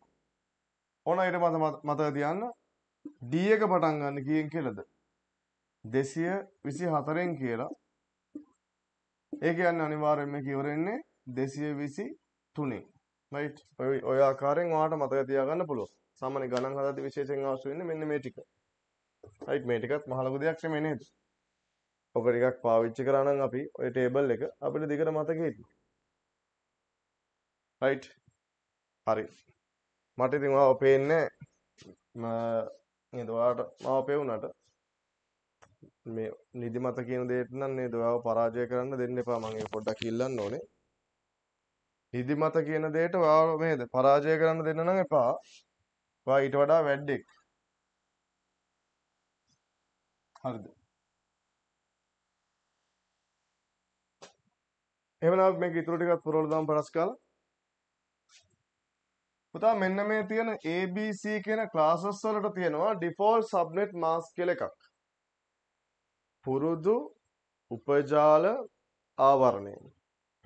ඕන ඊට මත මතක තියන්න D එක පටන් ගන්න කීයෙන් කියලාද? 224න් කියලා ඒ කියන්නේ අනිවාර්යයෙන්ම කියවරෙන්නේ 223. right ඔය ආකාරයෙන් ඔයාලට මතක තියාගන්න පුළුවන්. සාමාන්‍ය ගණන් හදද්දී විශේෂයෙන් අවශ්‍ය වෙන්නේ මෙන්න මේ ටික. right මේ ටිකත් මහ ලොකු දෙයක් නෙමෙයි නේද? ඔක ටිකක් පාවිච්චි කරා නම් අපි ඔය ටේබල් එක අපිට දිගට මතකෙ හිටියි. right හරි. මට ඉතින් ඔයාව පේන්නේ නේද ඔයාලට මාව පෙවුනට මේ නිදිමත කියන දෙයට නම් නේද ඔයාව පරාජය කරන්න දෙන්න එපා මම ඒක පොඩ්ඩක් ඉල්ලන්න ඕනේ නිදිමත කියන දෙයට ඔයාව නේද පරාජය කරන්න දෙන්න නම් එපා ඔයා ඊට වඩා වැඩෙක් හරිද එහෙමනම් මේක ඉතුරු ටිකක් පුරවලා දාමු පරස් කාලා පුතා මෙන්න මේ තියෙන ABC කියන ක්ලාසස් වලට තියෙනවා default subnet mask කියලා එකක් පුරුදු උපජාල ආවරණය.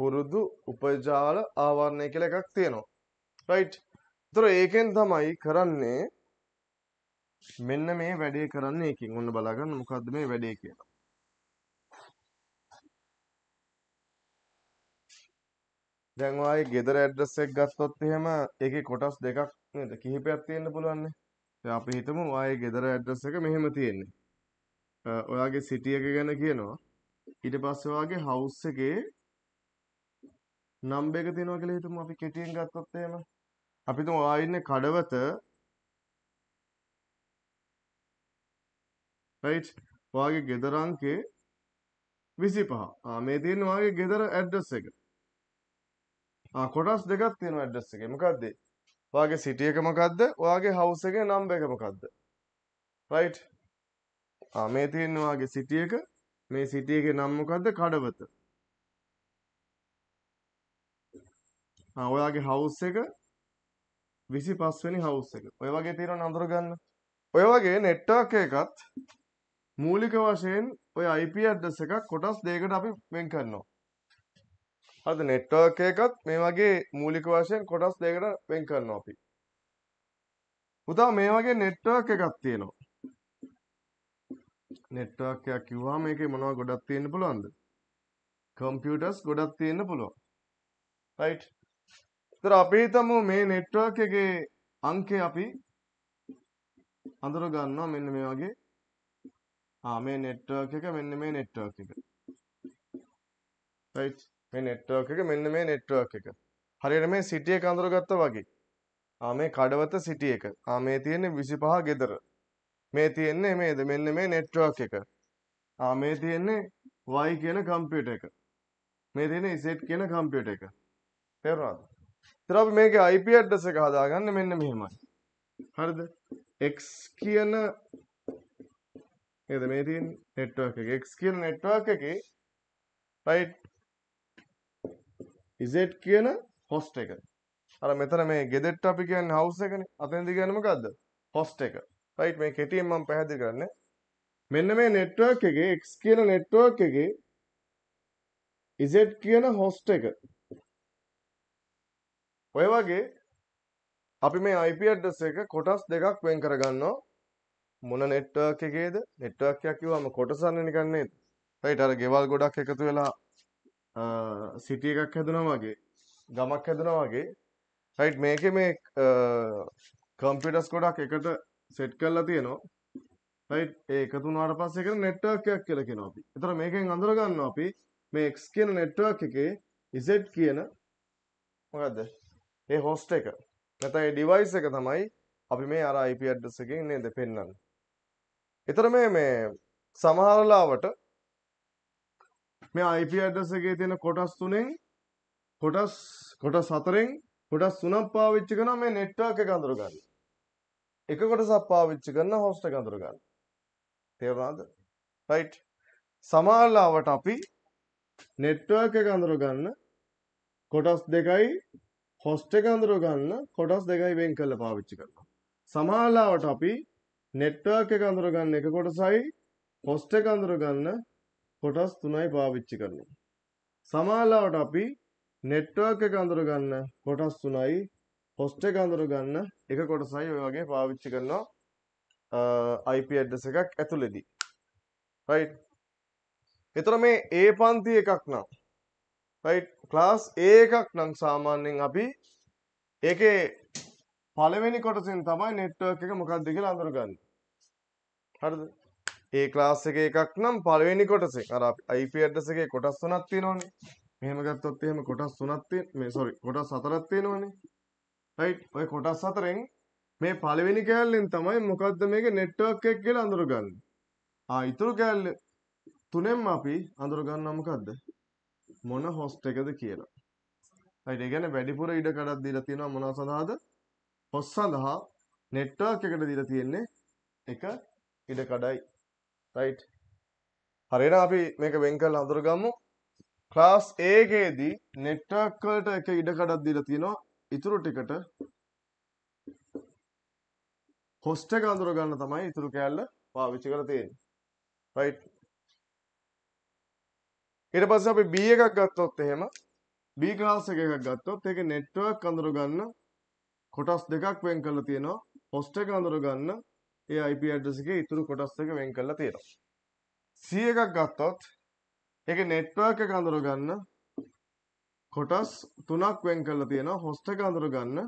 පුරුදු උපජාල ආවරණය කියලා එකක් තියෙනවා. රයිට්. ඒතර ඒකෙන් තමයි කරන්නේ මෙන්න මේ වැඩේ කරන්නේ එකකින්. ඔන්න බලාගන්න මොකද්ද මේ වැඩේ කියලා. දැන් ඔයගේ ගෙදර ඇඩ්‍රස් එක ගත්තොත් එහෙම ඒකේ කොටස් දෙකක් නේද? කිහිපයක් තියෙන්න පුළුවන් නේ. අපි හිතමු ඔයගේ ගෙදර ඇඩ්‍රස් එක මෙහෙම තියෙන්නේ. ඔයාගේ සිටි එක ගැන කියනවා. ඊට පස්සේ ඔයාගේ හවුස් එකේ නම්බර් එක තියෙනවා කියලා හිතමු අපි කෙටියෙන් ගත්තොත් එහෙම. අපි තුමු ඔයා ඉන්නේ කඩවත රයිට් ඔයාගේ ගෙදර අංකේ 25. ආ මේ තියෙන ඔයාගේ ගෙදර ඇඩ්‍රස් එක. ආ කොටස් දෙකක් තියෙනවා ඇඩ්‍රස් එකේ. මොකද්ද? ඔයාගේ සිටි එක මොකද්ද? ඔයාගේ හවුස් එකේ නම්බර් එක මොකද්ද? රයිට් ආ මේ තියෙන වාගේ සිටි එක මේ සිටි එකේ නම මොකද්ද කඩවත ආ ඔයාගේ හවුස් එක 25 වෙනි හවුස් එක ඔය වගේ තියෙනවා නඳුර ගන්න ඔය වගේ නෙට්වර්ක් එකකත් මූලික වශයෙන් ඔය IP ඇඩ්‍රස් එකක් කොටස් දෙකකට අපි වෙන් කරනවා. හරිද නෙට්වර්ක් එකකත් මේ වගේ මූලික වශයෙන් කොටස් දෙකකට වෙන් කරනවා අපි. පුතා මේ වගේ නෙට්වර්ක් එකක් තියෙනවා. නෙට්වර්ක් එකක් කිව්වම මේකේ මොනවා ගොඩක් තියෙන්න පුළුවන්ද? කම්පියුටර්ස් ගොඩක් තියෙන්න පුළුවන්. රයිට්. ඒතර අපි හිතමු මේ නෙට්වර්ක් එකේ අංකය අපි අඳුර ගන්නවා මෙන්න මේ වගේ. ආ මේ නෙට්වර්ක් එක මෙන්න මේ නෙට්වර්ක් එක. රයිට්. මේ නෙට්වර්ක් එක මෙන්න මේ නෙට්වර්ක් එක. හරියට මේ සිටි එක අඳුරගත්තා වගේ. ආ මේ කඩවත සිටි එක. ආ මේ තියෙන්නේ 25 ගෙදර. මේ තියෙන්නේ මේද මෙන්න මේ network එක. ආ මේ තියෙන්නේ y කියන computer එක. මේ තියෙන්නේ z කියන computer එක. තේරුණාද? ඉතින් අපි මේකේ IP address එක හදාගන්න මෙන්න මෙහෙමයි. හරිද? x කියන නේද මේ තියෙන්නේ network එක. x කියන network එකේ right z කියන host එක. අර මෙතන මේ ගෙදෙට්ට අපි කියන්නේ house එකනේ. අතෙන්ද කියන්නේ මොකද්ද? host එක. රයිට් මේ කෙටියෙන් මම පැහැදිලි කරන්නේ මෙන්න මේ network එකේ x කියන network එකේ z කියන host එක ඔය වගේ අපි මේ IP address එක කොටස් දෙකක් වෙන් කරගන්නවා මොන network එකේද network එකක් කිව්වම කොටසන්නේ නිකන් නේද රයිට් අර ගෙවල් ගොඩක් එකතු වෙලා සිටි එකක් හැදුනා වගේ ගමක් හැදුනා වගේ රයිට් මේකේ මේ කම්පියුටර්ස් ගොඩක් එකට සෙට් කරලා තියෙනවා රයිට් ඒ එකතු වුණාට පස්සේ කියන network එකක් කියලා කියනවා අපි. ඒතර මේකෙන් අඳුර ගන්නවා අපි මේ x කියන network එකේ z කියන මොකද්ද? ඒ host එක. නැත්නම් ඒ device එක තමයි අපි මේ අර IP address එකෙන් නේද පෙන්වන්නේ. ඒතර මේ මේ සමහරලාවට මේ IP address එකේ තියෙන කොටස් තුනෙන් කොටස් කොටස් හතරෙන් කොටස් තුනක් පාවිච්චි කරනවා මේ network එක අඳුර ගන්න. එක කොටසක් පාවිච්චි කරන හොස්ට එක අඳුර ගන්න. තේරුණාද? right සමාලාවට අපි network එක අඳුර ගන්න කොටස් දෙකයි host එක අඳුර ගන්න කොටස් දෙකයි වෙන් කරලා පාවිච්චි කරනවා. සමාලාවට අපි network එක අඳුර ගන්න එක කොටසයි host එක අඳුර ගන්න කොටස් තුනයි පාවිච්චි කරනවා. සමාලාවට අපි network එක අඳුර ගන්න කොටස් තුනයි හොස්ට් එක හඳුනගන්න එක කොටසයි ඔය වගේ පාවිච්චි කරනවා IP address එකක් ඇතුළේදී. right. එතකොට මේ A පන්ති එකක් නම් right class A එකක් නම් සාමාන්‍යයෙන් අපි ඒකේ පළවෙනි කොටසෙන් තමයි network එක මොකක්ද කියලා අඳුරගන්නේ. හරිද? ඒ class එක එකක් නම් පළවෙනි කොටසෙන් අර IP address එකේ කොටස් තුනක් තියෙනවනේ. මෙහෙම ගත්තොත් එහෙම කොටස් තුනක් තියෙන මේ sorry කොටස් හතරක් තියෙනවනේ. රයිට් ඔය කොටස් හතරෙන් මේ පළවෙනි කෑල්ලෙන් තමයි මොකද්ද මේක නෙට්වර්ක් එක කියලා අඳුරගන්නේ. ආ ඉතුරු කෑල්ල තුනෙන්ම අපි අඳුරගන්නවා මොකද්ද? මොන හොස්ට් එකද කියලා. හරිද? ඒ කියන්නේ වැඩිපුර ඉඩ කඩක් දීලා තියෙනවා මොනවා සඳහාද? හොස් සඳහා නෙට්වර්ක් එකට දීලා තියෙන්නේ එක ඉඩ කඩයි. රයිට්. හරියට අපි මේක වෙන් කරලා අඳුරගමු. ක්ලාස් A එකේදී නෙට්වර්ක් වලට එක ඉඩ කඩක් දීලා තියෙනවා ඉතුරු ටිකට හොස්ට එක අඳුර ගන්න තමයි ඉතුරු කෑල්ල පාවිච්චි කරලා තියෙන්නේ රයිට් ඊට පස්සේ අපි B එකක් ගත්තොත් එහෙම B ක්ලාස් එක එකක් ගත්තොත් ඒකේ network අඳුර ගන්න කොටස් දෙකක් වෙන් කරලා තියෙනවා හොස්ට එක අඳුර ගන්න ඒ IP address එකේ ඉතුරු කොටස් දෙක වෙන් කරලා තියෙනවා C එකක් ගත්තොත් ඒකේ network එක අඳුර ගන්න කොටස් තුනක් වෙන් කරලා තියෙනවා හොස්ට් එක අඳුර ගන්න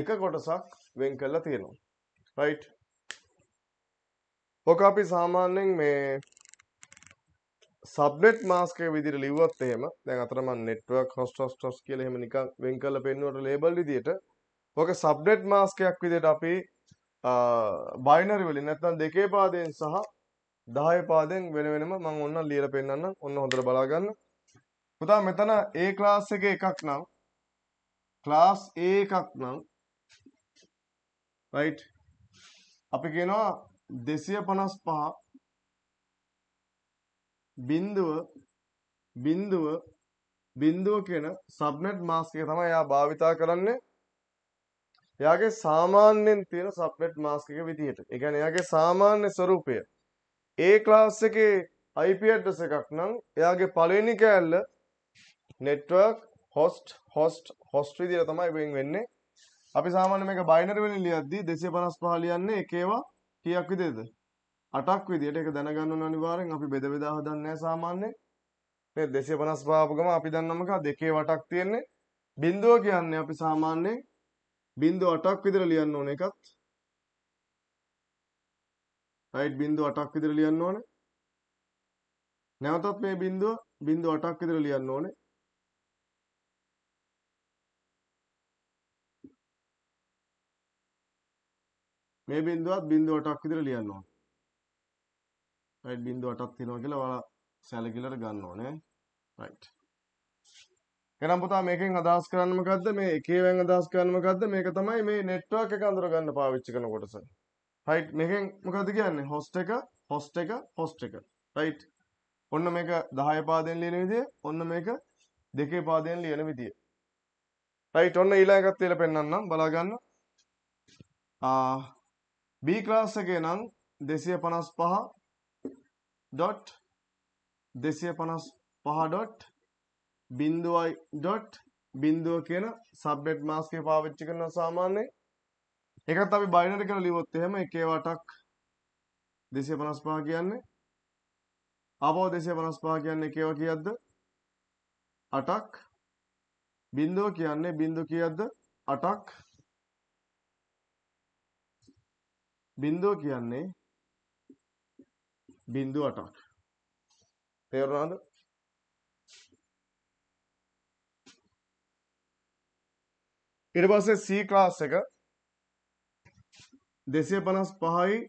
එක කොටසක් වෙන් කරලා තියෙනවා රයිට් ඔක අපි සාමාන්‍යයෙන් මේ සබ්නෙට් මාස්ක විදිහට ලිව්වොත් එහෙම දැන් අතර මම network host host host කියලා එහෙම නිකන් වෙන් කරලා පෙන්නුවට ලේබල් විදිහට ඔක සබ්නෙට් මාස්කයක් විදිහට අපි බයිනරි වලින් නැත්නම් දෙකේ පාදයෙන් සහ 10 පාදයෙන් වෙන වෙනම මම ඔන්න ලියලා පෙන්නන්න ඔන්න හොඳට බලා ගන්න පුතා මෙතන A ක්ලාස් එක එකක් නම් ක්ලාස් A එකක් නම් රයිට් අපි කියනවා 255 බිඳුව බිඳුව බිඳුව කියන සබ්නෙට් මාස්ක් එක තමයි එයා භාවිතා කරන්නේ එයාගේ සාමාන්‍යයෙන් තියෙන සබ්නෙට් මාස්ක් එක විදිහට. ඒ කියන්නේ එයාගේ සාමාන්‍ය ස්වරූපය. A ක්ලාස් එකේ IP ඇඩ්‍රස් එකක් නම් එයාගේ පළවෙනි කෑල්ල නෙට්වර්ක් හොස්ට් හොස්ට් හොස්ට් විදිහට තමයි වෙන් වෙන්නේ අපි සාමාන්‍ය මේක බයිනරි වලින් ලියද්දී 255 ලියන්නේ එකේවා කීයක් විදිහද අටක් විදිහට ඒක දැනගන්න ඕන අනිවාර්යෙන් අපි බෙද බෙදා හදන්නේ නැහැ සාමාන්‍යයෙන් මේ 255 ආපුවම අපි දන්නම කා දෙකේ වටක් තියෙන්නේ බිඳුව කියන්නේ අපි සාමාන්‍යයෙන් බිඳුව 8ක් විතර ලියන්න ඕන එකත් රයිට් බිඳුව 8ක් විතර ලියන්න ඕනේ නැවතත් මේ බිඳුව බිඳුව 8ක් විතර ලියන්න ඕනේ මේ බින්දුවත් බින්දුව 8ක් විතර ලියන්න ඕනේ. right බින්දුව 8ක් තියෙනවා කියලා ඔයාලා සැලකිල්ලට ගන්න ඕනේ. right. එහෙනම් පුතා මේකෙන් අදහස් කරන්න මොකද්ද? මේ එකේවෙන් අදහස් කරන්න මොකද්ද? මේක තමයි මේ network එක අඳුර ගන්න පාවිච්චි කරන කොටස. right මේකෙන් මොකද්ද කියන්නේ? host එක, host එක, host එක. right. ඔන්න මේක 10 පාදයෙන් ලියන විදිය, ඔන්න මේක දෙකේ පාදයෙන් ලියන විදිය. right ඔන්න ඊළඟ එකක් තියලා පෙන්නන්නම් බලා ගන්න. ආ B ක්ලාස් එකේ නම් 255 dot 255 dot බිඳුවයි dot බිඳුව කියන සබ්ජෙක්ට් මාස්ක් එක පාවිච්චි කරනවා සාමාන්‍යයෙන් ඒකත් අපි බයිනරි කරලා ලියුවොත් එහෙම එකේ වටක් 255 කියන්නේ ආපහු 255 කියන්නේ එකේව කීයක්ද 8ක් බිඳුව කියන්නේ බිඳුව කීයක්ද 8ක් බින්දුව කියන්නේ බින්දු 8ක්. තේරුණාද? ඊට පස්සේ C class එක 255යි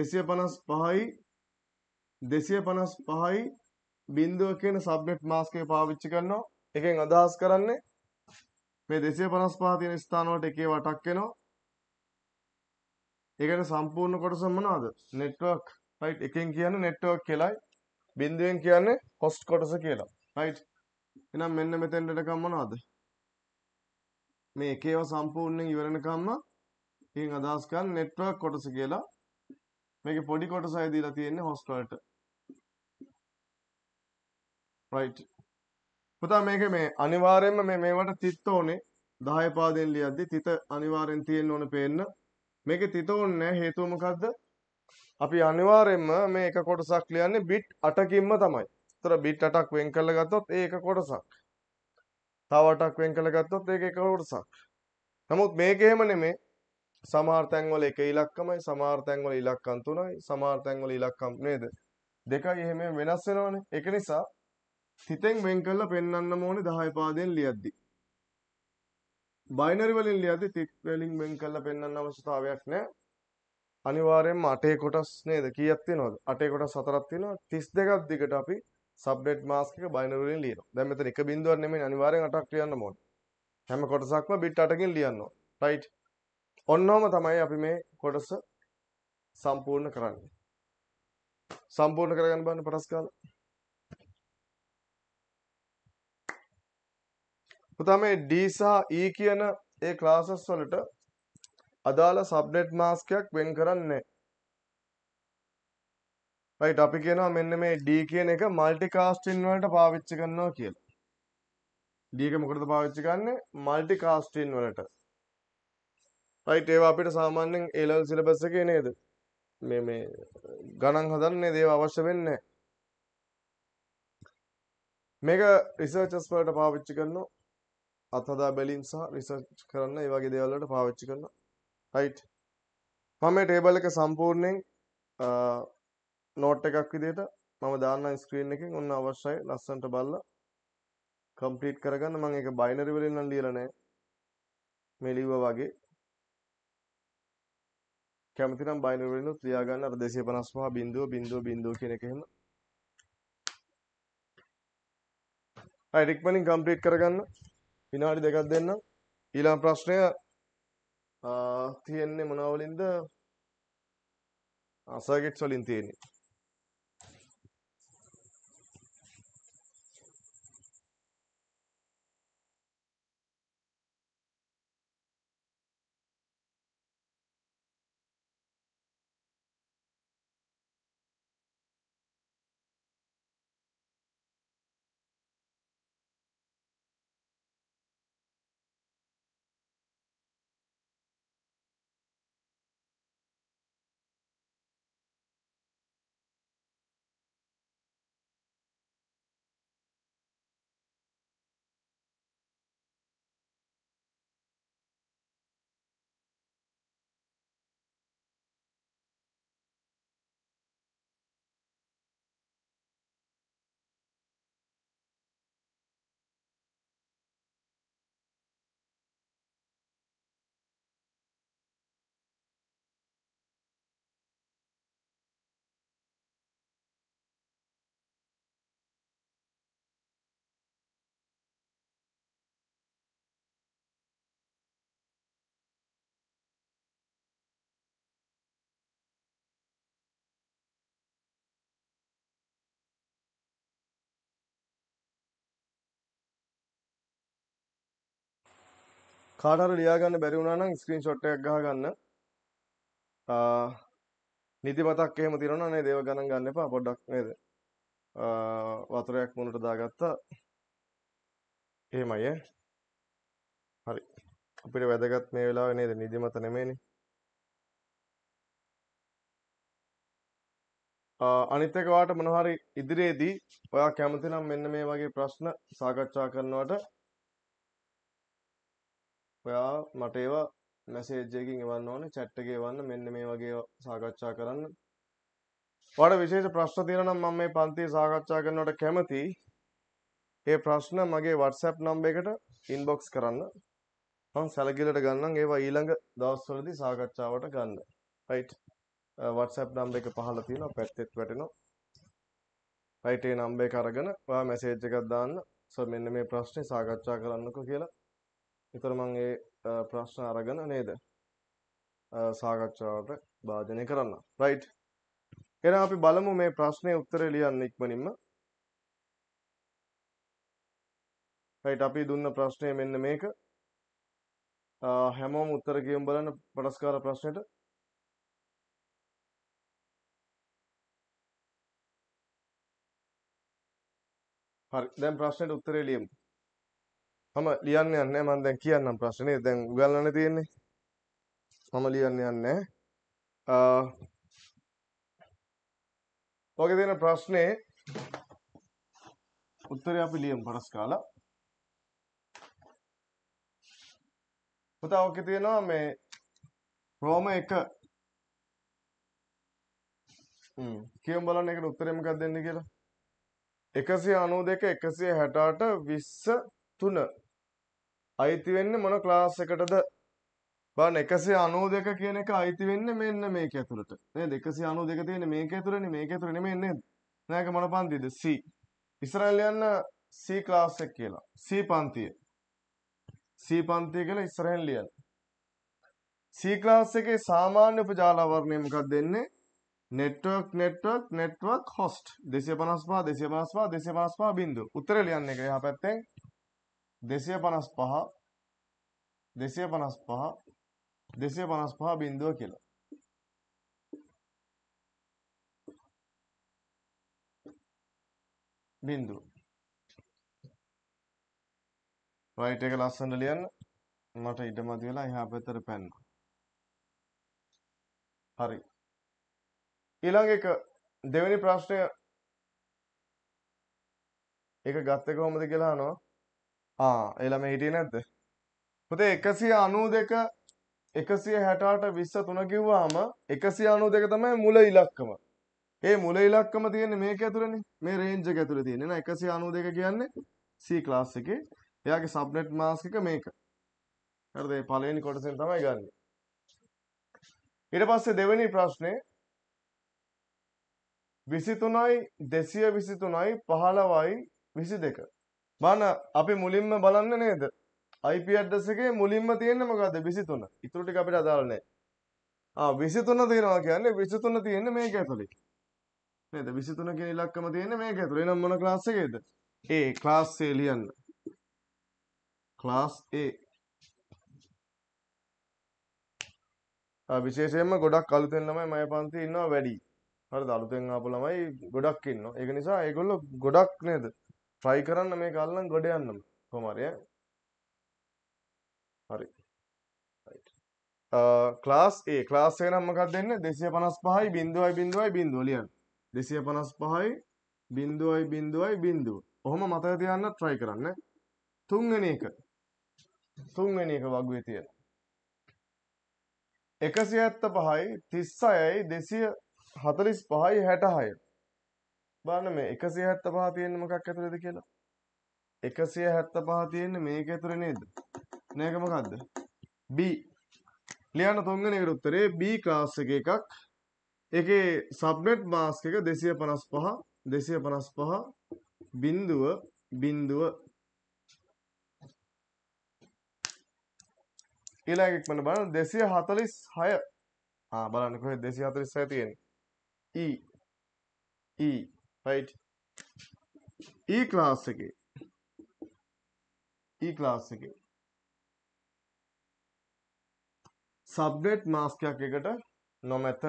255යි 255යි බින්දුව කියන සබ්නෙට් මාස්කේ පාවිච්චි කරනවා. එකෙන් අදහස් කරන්නේ මේ 255 තියෙන ස්ථාන වලට එකේ වටක් වෙනවා. ඒකට සම්පූර්ණ කොටස මොනවද? network right එකෙන් කියන්නේ network කියලායි බිඳුවෙන් කියන්නේ host කොටස කියලා. right එහෙනම් මෙන්න මෙතෙන්ට එනකම් මොනවද? මේ එකේව සම්පූර්ණයෙන් ඉවරනකම්ම ඉතින් අදහස් ගන්න network කොටස කියලා මේකේ පොඩි කොටසයි දීලා තියෙන්නේ host වලට. right පුතා මේක මේ අනිවාර්යෙන්ම මේ මේවට තිත්ත ඕනේ 10 පාදෙන් ලියද්දි තිත අනිවාර්යෙන් තියෙන්න ඕනේ පේන්න මේකේ තිතෝන්නේ නැහැ හේතුව මොකද්ද? අපි අනිවාර්යයෙන්ම මේ එක කොටසක් ලියන්නේ bit 8කින්ම තමයි. ඒතර bit 8ක් වෙන් කරලා ගත්තොත් ඒ එක කොටසක්. තව 8ක් වෙන් කරලා ගත්තොත් ඒක එක කොටසක්. නමුත් මේක එහෙම නෙමෙයි. සමහර තැන්වල එක ඉලක්කමයි සමහර තැන්වල ඉලක්කම් තුනයි සමහර තැන්වල ඉලක්කම් නේද? දෙකයි එහෙම වෙනස් වෙනවනේ. ඒක නිසා හිතෙන් වෙන් කරලා පෙන්වන්න ඕනේ 10 පාදයෙන් ලියද්දි. බයිනරි වලින් ලියද්දි තික් වලින් වෙන් කරලා පෙන්වන්න අවශ්‍යතාවයක් නැහැ. අනිවාර්යයෙන්ම 8 කොටස් නේද? කීයක් තියෙනවද? 8 කොටස් 4ක් තියෙනවා. 32ක් දිගට අපි සබ්නෙට් මාස්ක් එක බයිනරි වලින් ලියනවා. දැන් මෙතන එක බිඳුවක් නෙමෙයි අනිවාර්යෙන් 8ක් ලියන්න ඕනේ. හැම කොටසක්ම බිට් 8කින් ලියන්න ඕනේ. රයිට්. ඔන්නෝම තමයි අපි මේ කොටස සම්පූර්ණ කරන්නේ. සම්පූර්ණ කරගන්න බලන්න පටස් කාලා පුතා මේ D සහ E කියන ඒ ක්ලාසස් වලට අදාළ සබ්නෙට් මාස්ක් එකක් වෙන් කරන්නේ රයිට් අපි කියනවා මෙන්න මේ D කියන එක මල්ටිකාස්ටින් වලට පාවිච්චි කරනවා කියලා. D එක මොකටද පාවිච්චි කරන්නේ? මල්ටිකාස්ටින් වලට. රයිට් ඒවා අපිට සාමාන්‍යයෙන් A level syllabus එකේ නේද? මේ මේ ගණන් හදන්නේ දේව අවශ්‍ය වෙන්නේ. මේක රිසර්චස් වලට පාවිච්චි කරනවා. අත්හදා බැලීම් සහ රිසර්ච් කරන්න ඒ වගේ දේවල් වලට පාවිච්චි කරනවා රයිට් මම මේ ටේබල් එක සම්පූර්ණයෙන් නෝට් එකක් විදිහට මම දාන්නම් ස්ක්‍රීන් එකෙන් ඔන්න අවශ්‍යයි ලස්සනට බලලා කම්ප්ලීට් කරගන්න මම ඒක බයිනරි වලින් නම් ලියලා නැහැ මේ ලිව්වා වගේ කැමති නම් බයිනරි වලින් උත් ලියා ගන්න අර 255 බිංදුව බිංදුව බිංදුව කියන එක එහෙම රයිට් ඉක්මනින් කම්ප්ලීට් කරගන්න විනාඩි දෙකක් දෙන්නම්. ඊළඟ ප්‍රශ්නය තියෙන්නේ මොනවා වලින්ද? සර්කිට්ස් වලින් තියෙන්නේ. කාට හරි ලියා ගන්න බැරි වුණා නම් ස්ක්‍රීන්ෂොට් එකක් ගහ ගන්න. නිදිමතක් එහෙම තියෙනවා නේද? ඒව ගණන් ගන්න එපා පොඩ්ඩක් නේද? වතුරයක් මුණට දාගත්තා. එහෙමයි ඈ. හරි. අපිට වැදගත් මේ වෙලාවේ නේද නිදිමත නෙමෙයිනේ. අනිත් එක වාට මොනවා හරි ඉදිරියේදී ඔයා කැමති නම් මෙන්න මේ වගේ ප්‍රශ්න සාකච්ඡා කරනවට ඔයා මට ඒවා මැසේජ් එකකින් එවන්න ඕනේ chat එකේ එවන්න මෙන්න මේ වගේ සාකච්ඡා කරන්න. ඔයාලට විශේෂ ප්‍රශ්න තියෙනවා නම් මම මේ පන්තියේ සාකච්ඡා කරනවට කැමතියි. ඒ ප්‍රශ්න මගේ WhatsApp නම්බර් එකට inbox කරන්න. මම සැලකිල්ලට ගන්නම් ඒවා ඊළඟ දවස්වලදී සාකච්ඡාවට ගන්න. right WhatsApp නම්බර් එක පහළ තියෙනවා පැත්තෙත් වැටෙනවා. right ඒ නම්බර් එක අරගෙන ඔයා මැසේජ් එකක් දාන්න. so මෙන්න මේ ප්‍රශ්නේ සාකච්ඡා කරන්නකෝ කියලා ඒතර මම ඒ ප්‍රශ්න අරගෙන නේද සාකච්ඡාවට භාජනය කරන්න. රයිට්. එහෙනම් අපි බලමු මේ ප්‍රශ්නේ උත්තරය ලියන්න ඉක්මනින්ම. රයිට් අපි දුන්න ප්‍රශ්නය මෙන්න මේක හැමෝම උත්තර කියමු බලන්න පටස්කාර ප්‍රශ්නෙට හරි දැන් ප්‍රශ්නෙට උත්තරේ ලියමු මම ලියන්න යන්නේ මම දැන් කියන්නම් ප්‍රශ්නේ දැන් උගල්ලන්න තියෙන්නේ මම ලියන්න යන්නේ ඔගේ තියෙන ප්‍රශ්නේ උත්තරය අපි ලියමු පරස් කාලා පුතා ඔකේ තියෙනවා මේ රෝම 1 හ්ම් කියමු බලන්න ඒකට උත්තරය මොකක්ද දෙන්නේ කියලා 192 168 23 අයිති වෙන්නේ මොන ක්ලාස් එකටද බලන්න 192 කියන එක අයිති වෙන්නේ මෙන්න මේක ඇතුළට නේද 192 තියෙන්නේ මේක ඇතුළේනේ මේක ඇතුළේ නෙමෙයි නේද නෑක මොන පන්තියද C ඉස්සරහට යන්න C ක්ලාස් එක කියලා C පන්තිය C පන්තිය කියලා ඉස්සරහෙන් ලියන්න C ක්ලාස් එකේ සාමාන්‍ය උපජාලා වර්ණය මොකක්ද දෙන්නේ network network network host 255 255 255 බිංදුව උත්තර ලියන්න එක එහා පැත්තෙන් 255 දෙසය පනස් පහ දෙසය පනස් පහ දෙසය පනස් පහ බින්දුව කියලා බින්දුව රයිට් එක ලස්සනට ලියන්න මට ඉඩ මදි වෙලා එහා පැත්තට පැන්න හරි ඊළඟ එක දෙවෙනි ප්‍රශ්නය ඒක ගත්තේ කොහොමද කියලා අහනවා ආ ඒ ළමයා හිටියේ නැද්ද? පුතේ 192 168 23 කිව්වහම 192 තමයි මුල ඉලක්කම. ඒ මුල ඉලක්කම තියෙන්නේ මේක ඇතුළේනේ. මේ රේන්ජ් එක ඇතුළේ තියෙන්නේ නේද? 192 කියන්නේ C class එකේ. එයාගේ සබ්නෙට් මාස්ක් එක මේක. හරිද? ඒ පළවෙනි කොටසෙන් තමයි ගන්නෙ. ඊට පස්සේ දෙවෙනි ප්‍රශ්නේ 23යි 223යි 15යි 22 මන අපි මුලින්ම බලන්න නේද IP ඇඩ්‍රස් එකේ මුලින්ම තියෙන්නේ මොකද්ද 23 ඉතුරු ටික අපිට අදාළ නැහැ ආ 23 තියෙනවා කියන්නේ 23 තියෙන්නේ මේක ඇතුලේ නේද 23 කියන ඉලක්කම තියෙන්නේ මේක ඇතුලේ එහෙනම් මොන ක්ලාස් එකේද A ක්ලාස් A ලියන්න ක්ලාස් A ආ විශේෂයෙන්ම ගොඩක් අලුතෙන් ළමයි මය පන්තියේ ඉන්නවා වැඩි හරිද අලුතෙන් ආපු ළමයි ගොඩක් ඉන්නවා ඒක නිසා ඒගොල්ලෝ ගොඩක් නේද ට්‍රයි කරන්න මේ කල්ලම් ගොඩ යන්නම් කොමරය හරි ලාස් ඒ ලාස්සේ නම්මකක් දෙන්න දෙසිය පනස් පහයි බින්දුවයි බින්දුවයි බින්දුවලියන් දෙසිය පනස් පහයි බින්දුවයි බින්දුවයි බින්දුව ඔහොම මතක තියන්න ට්‍රයි කරන්න තුන්ගෙන එක තුන්ගෙන එක වගේ තියෙන එකසිය ඇත්ත පහයි තිස්ස අයයි දෙසිය හතලිස් පහයි හැටහය බලන්න මේ 175 තියෙන්නේ මොකක් ඇතුළේද කියලා. 175 තියෙන්නේ මේක ඇතුළේ නේද? මේක මොකද්ද? B. ලියන්න තුන්වෙනි එකට උත්තරේ B ක්ලාස් එක එකක්. ඒකේ සබ්නෙට් මාස්ක් එක 255 255 බිඳුව බිඳුව ඊළඟ ඉක්මන බලන්න 246 ආ බලන්න කොහෙද 246 තියෙන්නේ E E රයිට් ඒ ක්ලාස් එකේ ඒ e ක්ලාස් එකේ සබ්නෙට් මාස්කයක් එකට නොමැත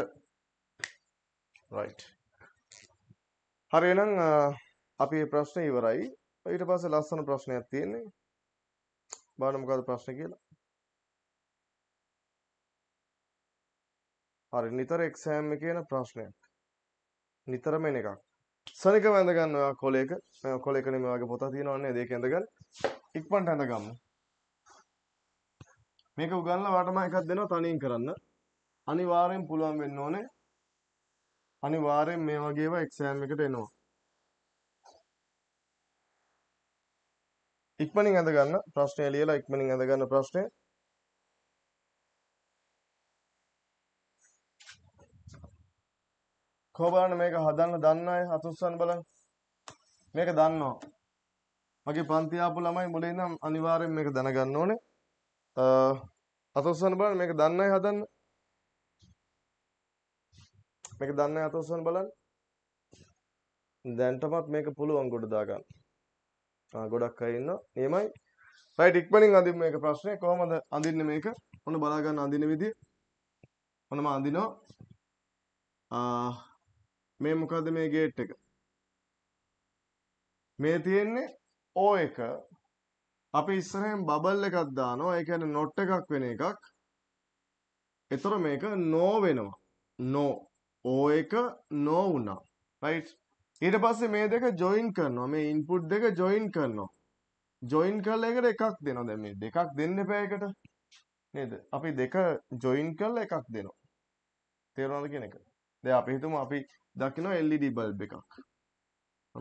රයිට් හරි එහෙනම් අපි මේ ප්‍රශ්නේ ඉවරයි ඊට පස්සේ ලස්සන ප්‍රශ්නයක් තියෙන්නේ බලන්න මොකද්ද ප්‍රශ්නේ කියලා හරි නිතර එක්සෑම් එකේ යන ප්‍රශ්නයක් නිතරම එන එකක් සනික වැඳ ගන්න ඔයා කොලේක කොලේකනේ මේ වගේ පොත තියෙනවන්නේ දෙක ඇඳගන්න ඉක්මනට ඇඳගමු මේක උගන්ලා වටම එකක් දෙනවා තනියෙන් කරන්න අනිවාර්යෙන් පුළුවන් වෙන්න ඕනේ අනිවාර්යෙන් මේ වගේ ඒවා එක්සෑම් එකට එනවා ඉක්මනින් ඇඳ ගන්න ප්‍රශ්නය ලියලා ඉක්මනින් ඇඳ ගන්න ප්‍රශ්නේ කොහොම බලන්න මේක හදන්න දන්න අය අතුස්සන් බලන්න. මේක දන්නවා. මගේ පන්ති ආපු ළමයි මුලින් ඉඳන් අනිවාර්යෙන් මේක දැනගන්න ඕනේ. අතොස්සන බලන්න මේක දන්න අය හදන්න. මේක දන්න අය අතොස්සන බලන්න. දැන්ටමත් මේක පුළුවන් ගොඩ දාගන්න. ආ ගොඩක් අය ඉන්නවා. නියමයි. රයිට් ඉක්මනින් අඳින්න මේක ප්‍රශ්නේ කොහොමද අඳින්නේ මේක? ඔන්න බලා ගන්න අඳින විදිය. ඔන්න මම අඳිනවා. ආ මේ මොකද මේ ගේට් එක මේ තියෙන්නේ ඕ එක අපි ඉස්සරහෙන් බබල් එකක් දානවා ඒ කියන්නේ නොට් එකක් වෙන එකක් එතකොට මේක නෝ වෙනවා නෝ ඕ එක නෝ වුණා රයිට් ඊට පස්සේ මේ දෙක ජොයින් කරනවා මේ ඉන්පුට් දෙක ජොයින් කරනවා ජොයින් කරලා එකට එකක් දෙනවා දැන් මේ දෙකක් දෙන්න එපා එකට නේද අපි දෙක ජොයින් කරලා එකක් දෙනවා තේරෙනවද කියන එක දැන් අපි හිතමු අපි දකින LED බල්බ් එකක්.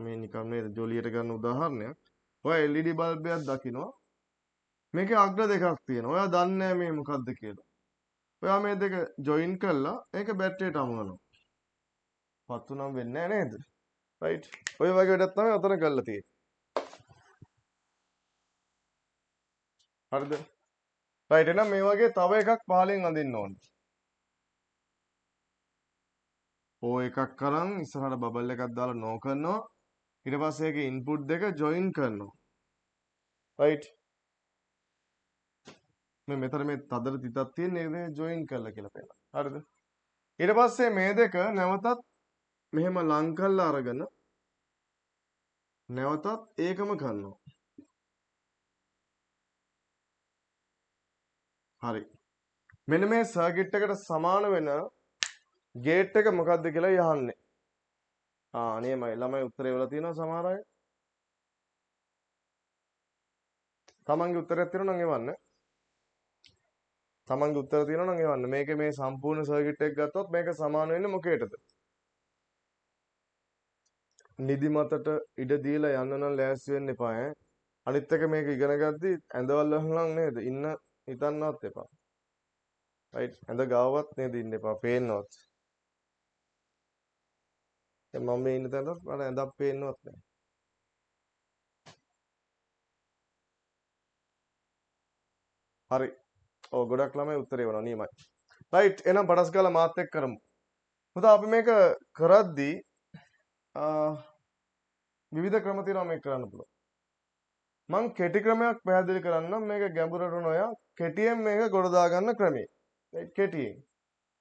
මේ නිකන් මේ ජොලියට ගන්න උදාහරණයක්. ඔයා LED බල්බයක් දකිනවා. මේකේ අග්‍ර දෙකක් තියෙනවා. ඔයා දන්නේ මේ මොකද්ද කියලා. ඔයා මේ දෙක ජොයින් කළා ඒක බැටරියට අමුණනවා. පත්තු නම් වෙන්නේ නේද? රයිට්. ඔය වගේ වැඩක් තමයි අතන කරලා තියෙන්නේ. හරිද? රයිට් එහෙනම් මේ වගේ තව එකක් පහලින් අඳින්න ඕනේ. ඕ එකක් කරන් ඉස්සරහට බබල් එකක් දාලා නෝ කරනවා ඊට පස්සේ ඒකේ ඉන්පුට් දෙක ජොයින් කරනවා රයිට් මේ මෙතන මේ තදර තිතක් තියෙන නේද ජොයින් කරලා කියලා පෙන්නනවා හරිද ඊට පස්සේ මේ දෙක නැවතත් මෙහෙම ලං කරලා අරගෙන නැවතත් ඒකම කරනවා හරි මෙන්න මේ සර්කිට් එකට සමාන වෙන ගේට් එක මොකක්ද කියලා යහන්නේ. ආ අනේමයි ළමයි උත්තරේ වල තියෙනවා සමහර අය. තමන්ගේ උත්තරයක් තියෙනවා නම් එවන්න. තමන්ගේ උත්තර තියෙනවා නම් එවන්න. මේකේ මේ සම්පූර්ණ සර්කිට් එක ගත්තොත් මේක සමාන වෙන්නේ මොකේටද? නිදිමතට ඉඩ දීලා යන්න නම් ලෑස්ති වෙන්න එපා ඈ. අනිත් එක මේක ඉගෙන ගද්දි ඇඳවල් වහලන් නේද? ඉන්න හිතන්නවත් එපා. රයිට් ඇඳ ගාවවත් නේද ඉන්න එපා. පේන්නවත්. දැන් මම මේ ඉන්න තැනට මට ඇඳක් පේන්නවත් නැහැ. හරි. ඔව් ගොඩක් ළමයි උත්තරේ වුණා නියමයි. රයිට් එහෙනම් පටස්ගල මාත් එක්ක කරමු. මුදා අපි මේක කරද්දී විවිධ ක්‍රම තියෙනවා මේක කරන්න පුළුවන්. මං කෙටි ක්‍රමයක් පැහැදිලි කරන්නම් මේක ගැඹුරට නොයා කෙටියෙන් මේක ගොඩ දාගන්න ක්‍රමය. කෙටියෙන්.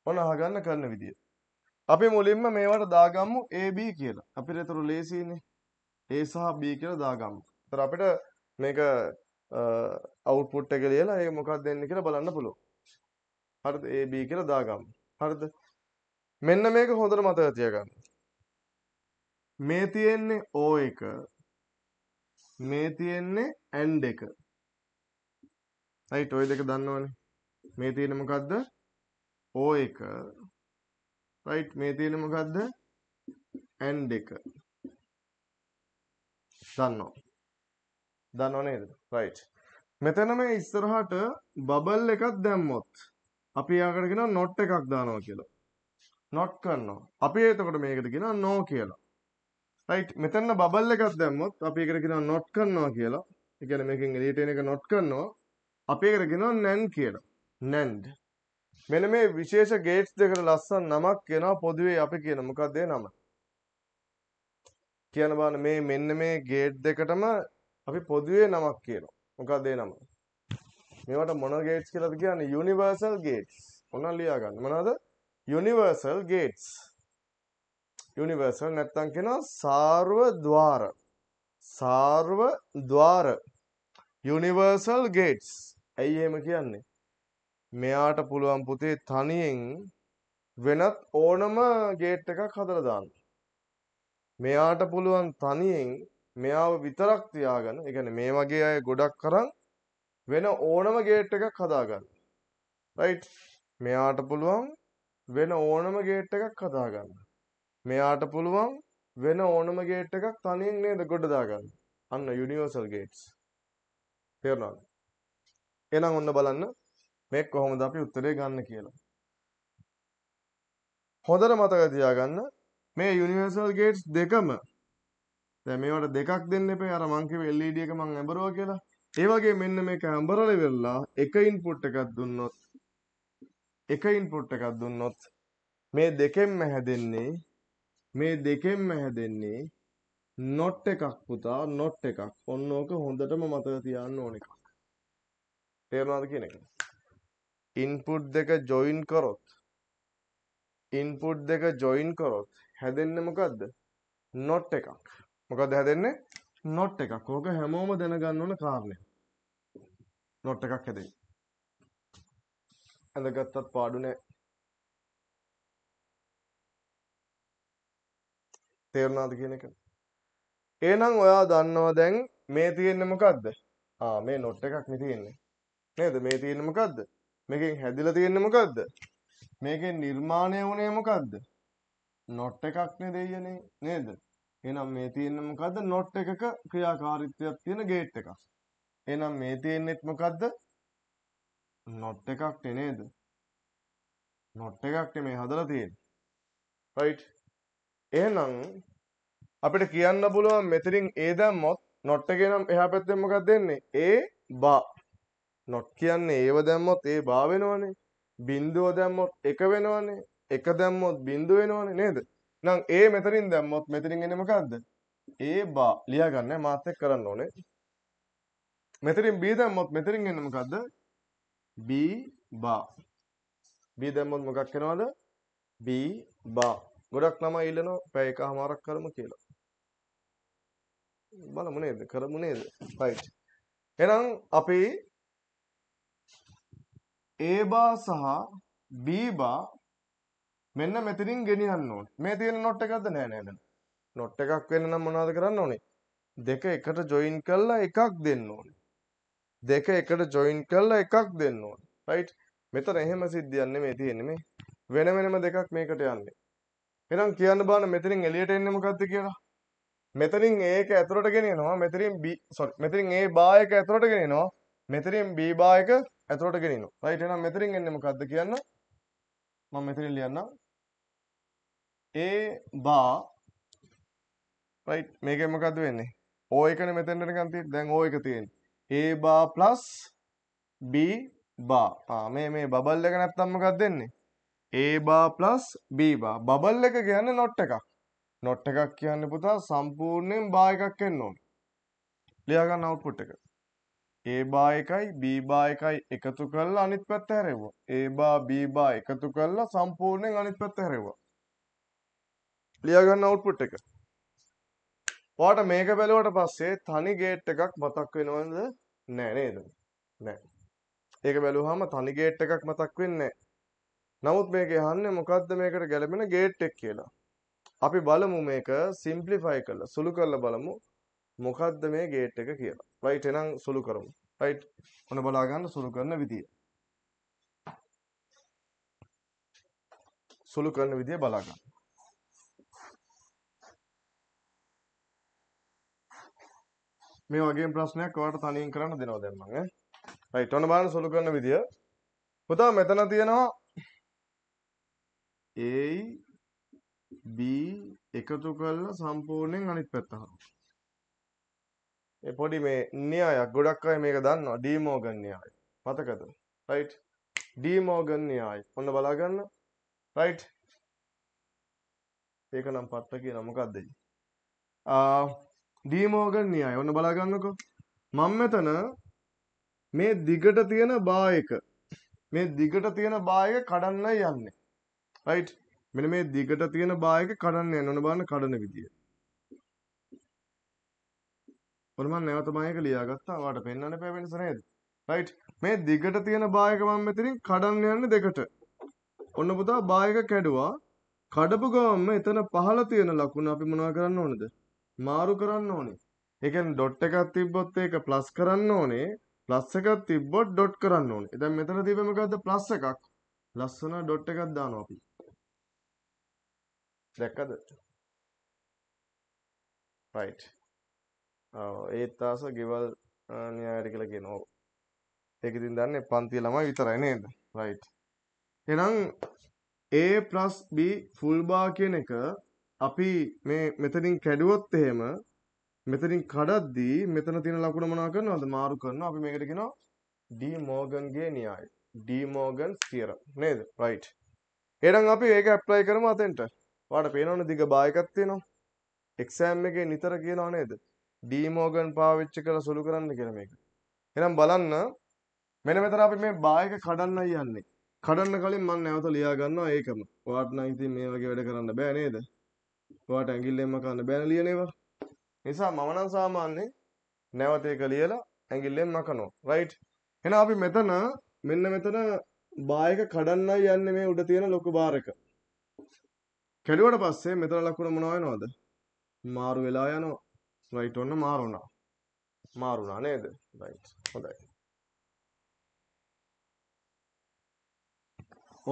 ඔන්න අහගන්න කරන විදිය. අපි මුලින්ම මේවට දාගම්මු AB කියලා. අපිට ඒතර ලේසියිනේ. A සහ B කියලා දාගම්මු. ඒතර අපිට මේක අවුට්පුට් එක ලියලා ඒක මොකක්ද දෙන්නේ කියලා බලන්න පුළුවන්. හරිද? AB කියලා දාගම්මු. හරිද? මෙන්න මේක හොඳට මතක තියාගන්න. මේ තියෙන්නේ O එක. මේ තියෙන්නේ AND එක. right ඔය දෙක දන්නවනේ. මේ තියෙන්නේ මොකද්ද? O එක රයිට් මේ තියෙන මොකක්ද ඇන්ඩ් එක දන්නෝ දන්නෝ නේද රයිට් මෙතන මේ ඉස්සරහට බබල් එකක් දැම්මොත් අපි යාකට කියනවා නොට් එකක් දානවා කියලා නොට් කරනවා අපි එතකොට මේකට කියනවා නෝ කියලා රයිට් මෙතන බබල් එකක් දැම්මොත් අපි ඒකට කියනවා නොට් කරනවා කියලා ඒ කියන්නේ මේකෙන් එලියට එන එක නොට් කරනවා අපි ඒකට කියනවා නැන් කියලා නැන්ඩ් මෙන්න මේ විශේෂ ගේට්ස් දෙකට ලස්සන නමක් එනවා පොදුවේ අපි කියන මොකක්ද ඒ නම? කියන බාන මේ මෙන්න මේ ගේට් දෙකටම අපි පොදුවේ නමක් කියනවා. මොකක්ද ඒ නම? මේවට මොන ගේට්ස් කියලාද කියන්නේ? Universal gates. ඔන්න ලියා ගන්න. මොනවද? Universal gates. යුනිවර්සල් නැත්තම් කියනවා සාර්ව ద్వාර. සාර්ව ద్వාර. Universal gates. ඇයි එහෙම කියන්නේ? මෙයාට පුළුවන් පුතේ තනියෙන් වෙනත් ඕනම ගේට් එකක් හදලා දාන්න. මෙයාට පුළුවන් තනියෙන් මෙයාව විතරක් තියාගෙන, ඒ කියන්නේ මේ වගේ අය ගොඩක් කරන් වෙන ඕනම ගේට් එකක් හදාගන්න. රයිට්. මෙයාට පුළුවන් වෙන ඕනම ගේට් එකක් හදාගන්න. මෙයාට පුළුවන් වෙන ඕනම ගේට් එකක් තනියෙන් නේද ගොඩ දාගන්න. අන්න යුනිවර්සල් ගේට්ස්. තේරුණාද? එහෙනම් ඔන්න බලන්න මේ කොහොමද අපි උත්තරේ ගන්න කියලා. හොඳට මතක තියාගන්න මේ යුනිවර්සල් ගේට්ස් දෙකම දැන් මේවට දෙකක් දෙන්න එපේ අර මං කිව්ව LED එක මං ඇඹරුවා කියලා. ඒ වගේ මෙන්න මේක ඇඹරල වෙලා එක ඉන්පුට් එකක් දුන්නොත් එක ඉන්පුට් එකක් දුන්නොත් මේ දෙකෙන්ම හැදෙන්නේ මේ දෙකෙන්ම හැදෙන්නේ නොට් එකක් පුතා නොට් එකක් ඔන්න ඕක හොඳටම මතක තියාන්න ඕන එකක් තේරුණාද කියන එක ඉන්පුට් දෙක ජොයින් කරොත් ඉන්පුට් දෙක ජොයින් කරොත් හැදෙන්නේ මොකද්ද not එකක් මොකද්ද හැදෙන්නේ not එකක් ඕක හැමෝම දැනගන්න ඕන කාරණයක් not එකක් හැදෙයි අඳගත්තත් පාඩු නෑ තේරුණාද කියන එක එහෙනම් ඔයා දන්නවා දැන් මේ තියෙන්නේ මොකද්ද ආ මේ not එකක් මේ තියෙන්නේ නේද මේ තියෙන්නේ මොකද්ද මේකෙන් හැදිලා තියෙන්නේ මොකද්ද? මේකෙන් නිර්මාණය වුණේ මොකද්ද? not එකක් නේ දෙයියනේ නේද? එහෙනම් මේ තියෙන්නේ මොකද්ද? not එකක ක්‍රියාකාරීත්වයක් තියෙන gate එකක්. එහෙනම් මේ තියෙන්නේත් මොකද්ද? not එකක් නේද? not එකක් මේ හදලා තියෙන්නේ. right? එහෙනම් අපිට කියන්න පුළුවන් මෙතනින් A දැම්මොත් not එකේ නම් එහා පැත්තෙන් මොකක්ද දෙන්නේ? A බා නොට් කියන්නේ ඒව දැම්මොත් ඒ බා වෙනවනේ. බිඳුව දැම්මොත් එක වෙනවනේ. එක දැම්මොත් බිඳුව වෙනවනේ නේද? නම් ඒ මෙතනින් දැම්මොත් මෙතනින් එන්නේ මොකද්ද? ඒ බා ලියාගන්න මාත් එක්ක කරන්න ඕනේ. මෙතනින් b දැම්මොත් මෙතනින් එන්නේ මොකද්ද? b බා. b දැම්මොත් මොකක් වෙනවද? b බා. ගොඩක් ළමයි ඉල්ලනවා පැය එකමාරක් කරමු කියලා. බලමු නේද? කරමු නේද? රයිට්. එහෙනම් අපි ඒබා සහ බීබා මෙන්න මෙතනින් ගෙනියන්න ඕනේ. මේ තියෙන නොට් එකක්ද නෑ නෑ නෑ. නොට් එකක් වෙන්න නම් මොනවද කරන්න ඕනේ? දෙක එකට ජොයින් කරලා එකක් දෙන්න ඕනේ. දෙක එකට ජොයින් කරලා එකක් දෙන්න ඕනේ. රයිට්? මෙතන එහෙම සිද්ධියක් නෙමෙයි තියෙන්නේ මේ. වෙන වෙනම දෙකක් මේකට යන්නේ. එහෙනම් කියන්න බලන්න මෙතනින් එළියට එන්නේ මොකද්ද කියලා? මෙතනින් A එක ඇතුළට ගෙනියනවා. මෙතනින් B sorry මෙතනින් A බා එක ඇතුළට ගෙනියනවා. මෙතනින් B බා එක ඇතුළට ගෙනිනු. රයිට් එහෙනම් මෙතනින් එන්නේ මොකද්ද කියන්න? මම මෙතනින් ලියන්නම්. A bar රයිට් මේකෙන් මොකද්ද වෙන්නේ? O එකනේ මෙතෙන්ට නිකන් තියෙන්නේ. දැන් O එක තියෙන්නේ. A bar plus B bar. ආ මේ මේ බබල් එක නැත්තම් මොකක්ද වෙන්නේ? A bar plus B bar. Bubble එක කියන්නේ not එකක්. not එකක් කියන්නේ පුතා සම්පූර්ණයෙන් bar එකක් එන්න ඕනේ. ලියා ගන්න output එක. ඒ බා එකයි බී බා එකයි එකතු කරලා අනිත් පැත්ත හැරෙව්වා. ඒ බා බී බා එකතු කරලා සම්පූර්ණයෙන් අනිත් පැත්ත හැරෙව්වා. ලියා ගන්න අවුට්පුට් එක. ඔයාට මේක බැලුවට පස්සේ තනි ගේට් එකක් මතක් වෙනවද? නෑ නේද? නෑ. ඒක බැලුවාම තනි ගේට් එකක් මතක් වෙන්නේ නමුත් මේක යන්නේ මොකද්ද මේකට ගැළපෙන ගේට් එක කියලා. අපි බලමු මේක සිම්ප්ලිෆයි කරලා සුළු කරලා බලමු. මොකද්ද මේ ගේට් එක කියලා. රයිට් එහෙනම් සුළු කරමු. රයිට්. ඔන්න බලා ගන්න සුළු කරන විදිය. සුළු කරන විදිය බලා ගන්න. මේ වගේම ප්‍රශ්නයක් ඔයාලට තනියෙන් කරන්න දෙනවා දැන් මම ඈ. රයිට් ඔන්න බලන්න සුළු කරන විදිය. පුතා මෙතන තියෙනවා A B එකතු කරලා සම්පූර්ණයෙන් අනිත් පැත්ත හරවන්න. පොඩි මේ න්‍යායක් ගොඩක් අය මේක දන්නවා ඩීමෝගන් න්‍යාය මතකද රයිට් ඩීමෝගන් න්‍යාය ඔන්න බලාගන්න රයිට් ඒක නම් පත්ත කියන මොකක්ද ඩීමෝගන් න්‍යාය ඔන්න බලාගන්නකො මං මෙතන මේ දිගට තියෙන බායක මේ දිගට තියෙන බායක කඩන්න යන්නේ රයිට් මෙන මේ දිගට තියෙන බායක කඩන්න යන්න ඕන බලන්න කඩන විදිය මොකද මම නැවත මායක ලියාගත්තා. ඔයාලට පෙන්වන්න එපා වෙනස නේද? රයිට්. මේ දිගට තියෙන බායක මම මෙතනින් කඩන්න යන්නේ දෙකට. ඔන්න පුතා බායක කැඩුවා. කඩපු ගමන්ම එතන පහළ තියෙන ලකුණ අපි මොනවා කරන්න ඕනද? මාරු කරන්න ඕනේ. ඒ කියන්නේ ඩොට් එකක් තිබ්බොත් ඒක ප්ලස් කරන්න ඕනේ. ප්ලස් එකක් තිබ්බොත් ඩොට් කරන්න ඕනේ. දැන් මෙතන තිබෙ මොකද්ද ප්ලස් එකක්. ලස්සන ඩොට් එකක් දානවා අපි. දැක්කද? right ඒත් ආස ගෙවල් න්‍යායට කියලා කියනවා. ඒක ඉතින් දන්නේ පන්තිය ළමයි විතරයි නේද? right. එහෙනම් a b full bar කියන එක අපි මේ මෙතනින් කැඩුවොත් එහෙම මෙතනින් කඩද්දී මෙතන තියෙන ලකුණ මොනවා කරනවද? මාරු කරනවා. අපි මේකට කියනවා ඩී මෝගන්ගේ න්‍යාය. ඩී මෝගන්ස් theorem නේද? right. එහෙනම් අපි ඒක apply කරමු අතෙන්ට. ඔයාලට පේනවනේ දිග බායකක් තියෙනවා. exam එකේ නිතර කියනවා නේද? ඩීමෝගන් පාවිච්චි කරලා සුළු කරන්න කියලා මේක. එහෙනම් බලන්න මෙන්න මෙතන අපි මේ බායක කඩන්න යන්නේ. කඩන්න කලින් මම නැවත ලියා ගන්නවා ඒකම. ඔයාට නම් ඉතින් මේ වගේ වැඩ කරන්න බෑ නේද? ඔයාට ඇඟිල්ලෙන්ම කරන්න බෑන ලියන ඒවා. නිසා මම නම් සාමාන්‍යයෙන් නැවත ඒක ලියලා ඇඟිල්ලෙන් මකනවා. රයිට්. එහෙනම් අපි මෙතන මෙන්න මෙතන බායක කඩන්නයි යන්නේ මේ උඩ තියෙන ලොකු බාර් එක. කැඩුවට පස්සේ මෙතන ලකුණ මොනවා වෙනවද? මාරු වෙලා යනවා. රයිට් ඔන්න මාරුණා. මාරුණා නේද? රයිට්. හොඳයි.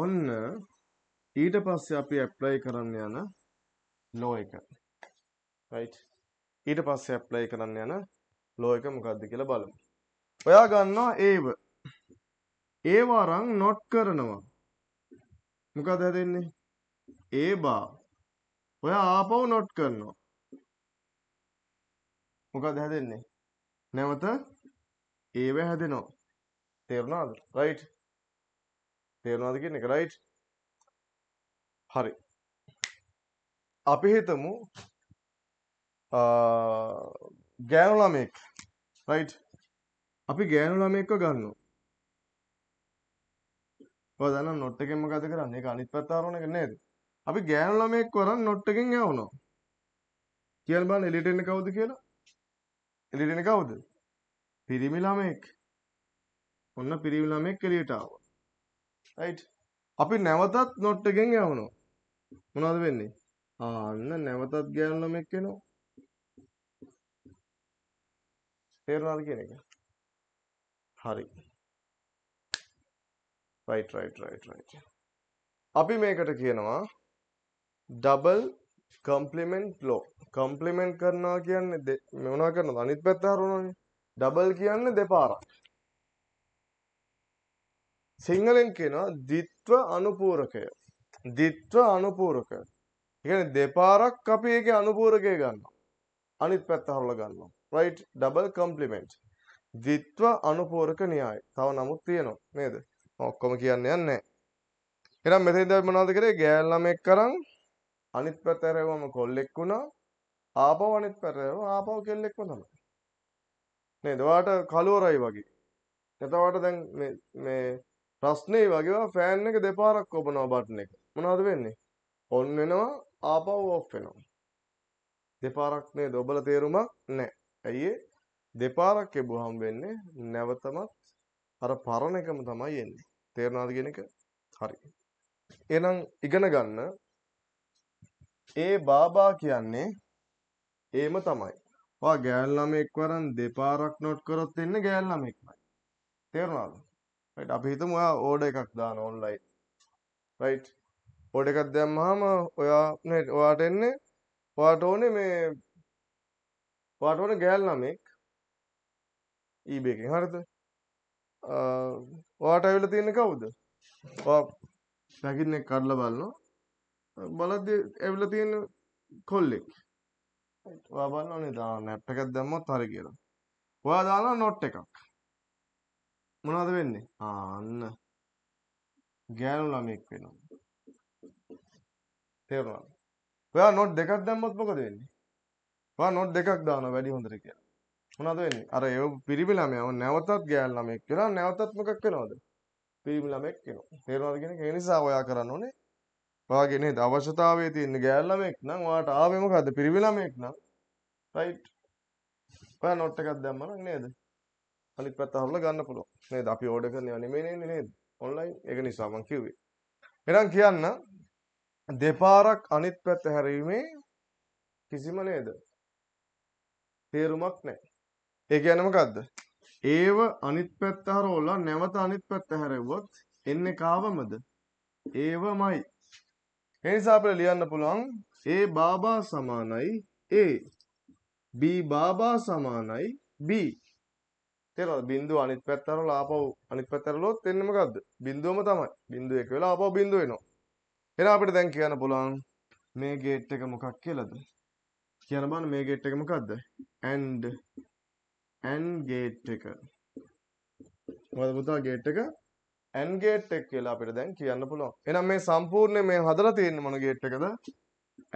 ඔන්න ඊට පස්සේ අපි ඇප්ලයි කරන්න යන ලෝ එක. රයිට්. ඊට පස්සේ ඇප්ලයි කරන්න යන ලෝ එක මොකද්ද කියලා බලමු. ඔයා ගන්නවා ඒව. ඒවා රන් නොට් කරනවා. මොකද හැදෙන්නේ? ඒ බා. ඔයා ආපහු නොට් කරනවා. මොකද හැදෙන්නේ නැවත ඒව හැදෙනවා තේරුණාද රයිට් තේරුණාද කියන එක රයිට් හරි අපි හිතමු ගෑනු ළමෙක් රයිට් අපි ගෑනු ළමෙක්ව ගන්නවා ඔය දන්න නොට් එකෙන් මොකද කරන්නේ ඒක අනිත් පැත්ත ආරවන එක නේද අපි ගෑනු ළමෙක් වරන් නොට් එකෙන් යවනවා කියලා බලන්න එළියට එන්නේ කවුද කියලා එළියට කවුද? පිරිමි ළමෙක්. ඔන්න පිරිමි ළමෙක් එළියට ආවා. right අපි නැවතත් not එකෙන් යවනවා. මොනවද වෙන්නේ? ආන්න නැවතත් ගෑනු ළමෙක් එනවා. තේරුණාද කියන එක? හරි. right right right right. අපි මේකට කියනවා double කම්ප්ලිමන්ට් ලෝ කම්ප්ලිමෙන්ට් කරනවා කියන්නේ මොනා කරනද අනිත් පැත්ත හරවනවානේ ඩබල් කියන්නේ දෙපාරක් සිංහලෙන් කියනවා ද්විත්ව අනුපූරකය ද්විත්ව අනුපූරකය ඒ කියන්නේ දෙපාරක් අපි ඒකේ අනුපූරකය ගන්නවා අනිත් පැත්ත හරවලා ගන්නවා right double complement ද්විත්ව අනුපූරක න්‍යාය තව නමුත් තියෙනවා නේද ඔක්කොම කියන්න යන්නේ එහෙනම් මෙතෙන්ද අපි මොනවද කරේ ගෑල් ළමෙක් කරන් අනිත් පැතරවම කොල්ලෙක් වුණා. ආපහු අනිත් පැතරව ආපහු කෙල්ලෙක්ම තමයි. නේද? ඔයාට කලවරයි වගේ. එතකොට දැන් මේ මේ ප්‍රශ්නේ වගේ ෆෑන් එක දෙපාරක් ඔබනවා බටන් එක. මොනවද වෙන්නේ? ඔන් වෙනවා ආපහු ඔෆ් වෙනවා. දෙපාරක් නේද? ඔබලා තේරුමක් නැහැ. ඇයි දෙපාරක් එබුවහම වෙන්නේ නැවතමත් අර පරණ එකම තමයි එන්නේ. තේරෙනවද කියන එක? හරි. එහෙනම් ඉගෙන ගන්න ඒ බාබා කියන්නේ ඒම තමයි. ඔයා ගෑල් ළමෙක් වරන් දෙපාරක් නොට් කරොත් එන්න ගෑල් ළමෙක්මයි. තේරුණාද? රයිට් අපි හිතමු ඔයා ඕඩර් එකක් දාන ඔන්ලයින්. රයිට්. ඕඩර් එකක් දැම්මහම ඔයා නේද ඔයාට එන්නේ ඔයාට ඕනේ මේ ඔයාට ඕනේ ගෑල් ළමෙක් eBay එකෙන් හරිද? ඔයාට ඇවිල්ලා තියෙන්නේ කවුද? ඔයා පැකින් එක කඩලා බලනවා. බලද්දි ඇවිල්ලා තියෙන කොල්ලෙක්. ඔයා බලන්න ඕනේ දාන නැට් එකක් දැම්මොත් හරි කියලා. ඔයා දානවා නොට් එකක්. මොනවද වෙන්නේ? ආ අන්න. ගෑනු ළමෙක් වෙනවා. තේරුණාද? ඔයා නොට් දෙකක් දැම්මොත් මොකද වෙන්නේ? ඔයා නොට් දෙකක් දානවා වැඩි හොඳට කියලා. මොනවද වෙන්නේ? අර ඒ පිරිමි ළමයා නැවතත් ගෑල් ළමෙක් වෙනවා. නැවතත් මොකක් වෙනවද? පිරිමි ළමෙක් වෙනවා. තේරුණාද කියන්නේ? ඒ නිසා ඔයා කරන්න ඕනේ ඔයාගේ නේද අවශ්‍යතාවය තියෙන ගෑල් ළමෙක් නම් ඔයාට ආවේ මොකද්ද පිරිමි ළමෙක් නම් රයිට් ඔයා නොට් එකක් දැම්ම නම් නේද අනිත් පැත්ත හරලා ගන්න පුළුවන් නේද අපි ඕඩර් කරනවා නෙමෙයි නේද නේද ඔන්ලයින් ඒක නිසා මම කිව්වේ එහෙනම් කියන්න දෙපාරක් අනිත් පැත්ත හැරීමේ කිසිම නේද තේරුමක් නැහැ ඒ කියන්නේ මොකද්ද ඒව අනිත් පැත්ත හරවලා නැවත අනිත් පැත්ත හැරෙව්වොත් එන්නේ කාවමද ඒවමයි ඒ නිසා අපිට ලියන්න පුළුවන් A බාබා සමානයි A B බාබා සමානයි B තේරෙනවද බිංදුව අනිත් පැත්ත අරලා ආපහු අනිත් පැත්ත අරලොත් එන්නේ මොකද්ද බිංදුවම තමයි බිංදුව එක වෙලා ආපහු බිංදුව එනවා එහෙනම් අපිට දැන් කියන්න පුළුවන් මේ ගේට් එක මොකක් කියලාද කියන්න බලන්න මේ ගේට් එක මොකද්ද and and ගේට් එක මොකද පුතා ගේට් එක AND ගේට් එක කියලා අපිට දැන් කියන්න පුළුවන්. එහෙනම් මේ සම්පූර්ණ මේ හදලා තියෙන්නේ මොන ගේට් එකද?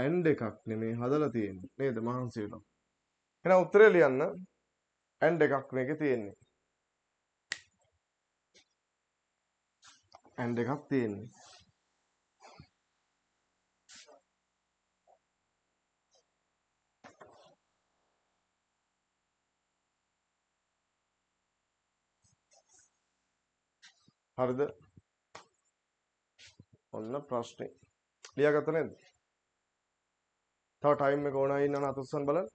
AND එකක් නෙමේ හදලා තියෙන්නේ. නේද මහන්සි වෙනවා. එහෙනම් උත්තරේ ලියන්න AND එකක් මේකේ තියෙන්නේ. AND එකක් තියෙන්නේ. හරිද? ඔන්න ප්‍රශ්නේ. ලියාගත්ත නේද? තව ටයිම් එක ඕනයි ඉන්නවනේ අතස්සන් බලන්න.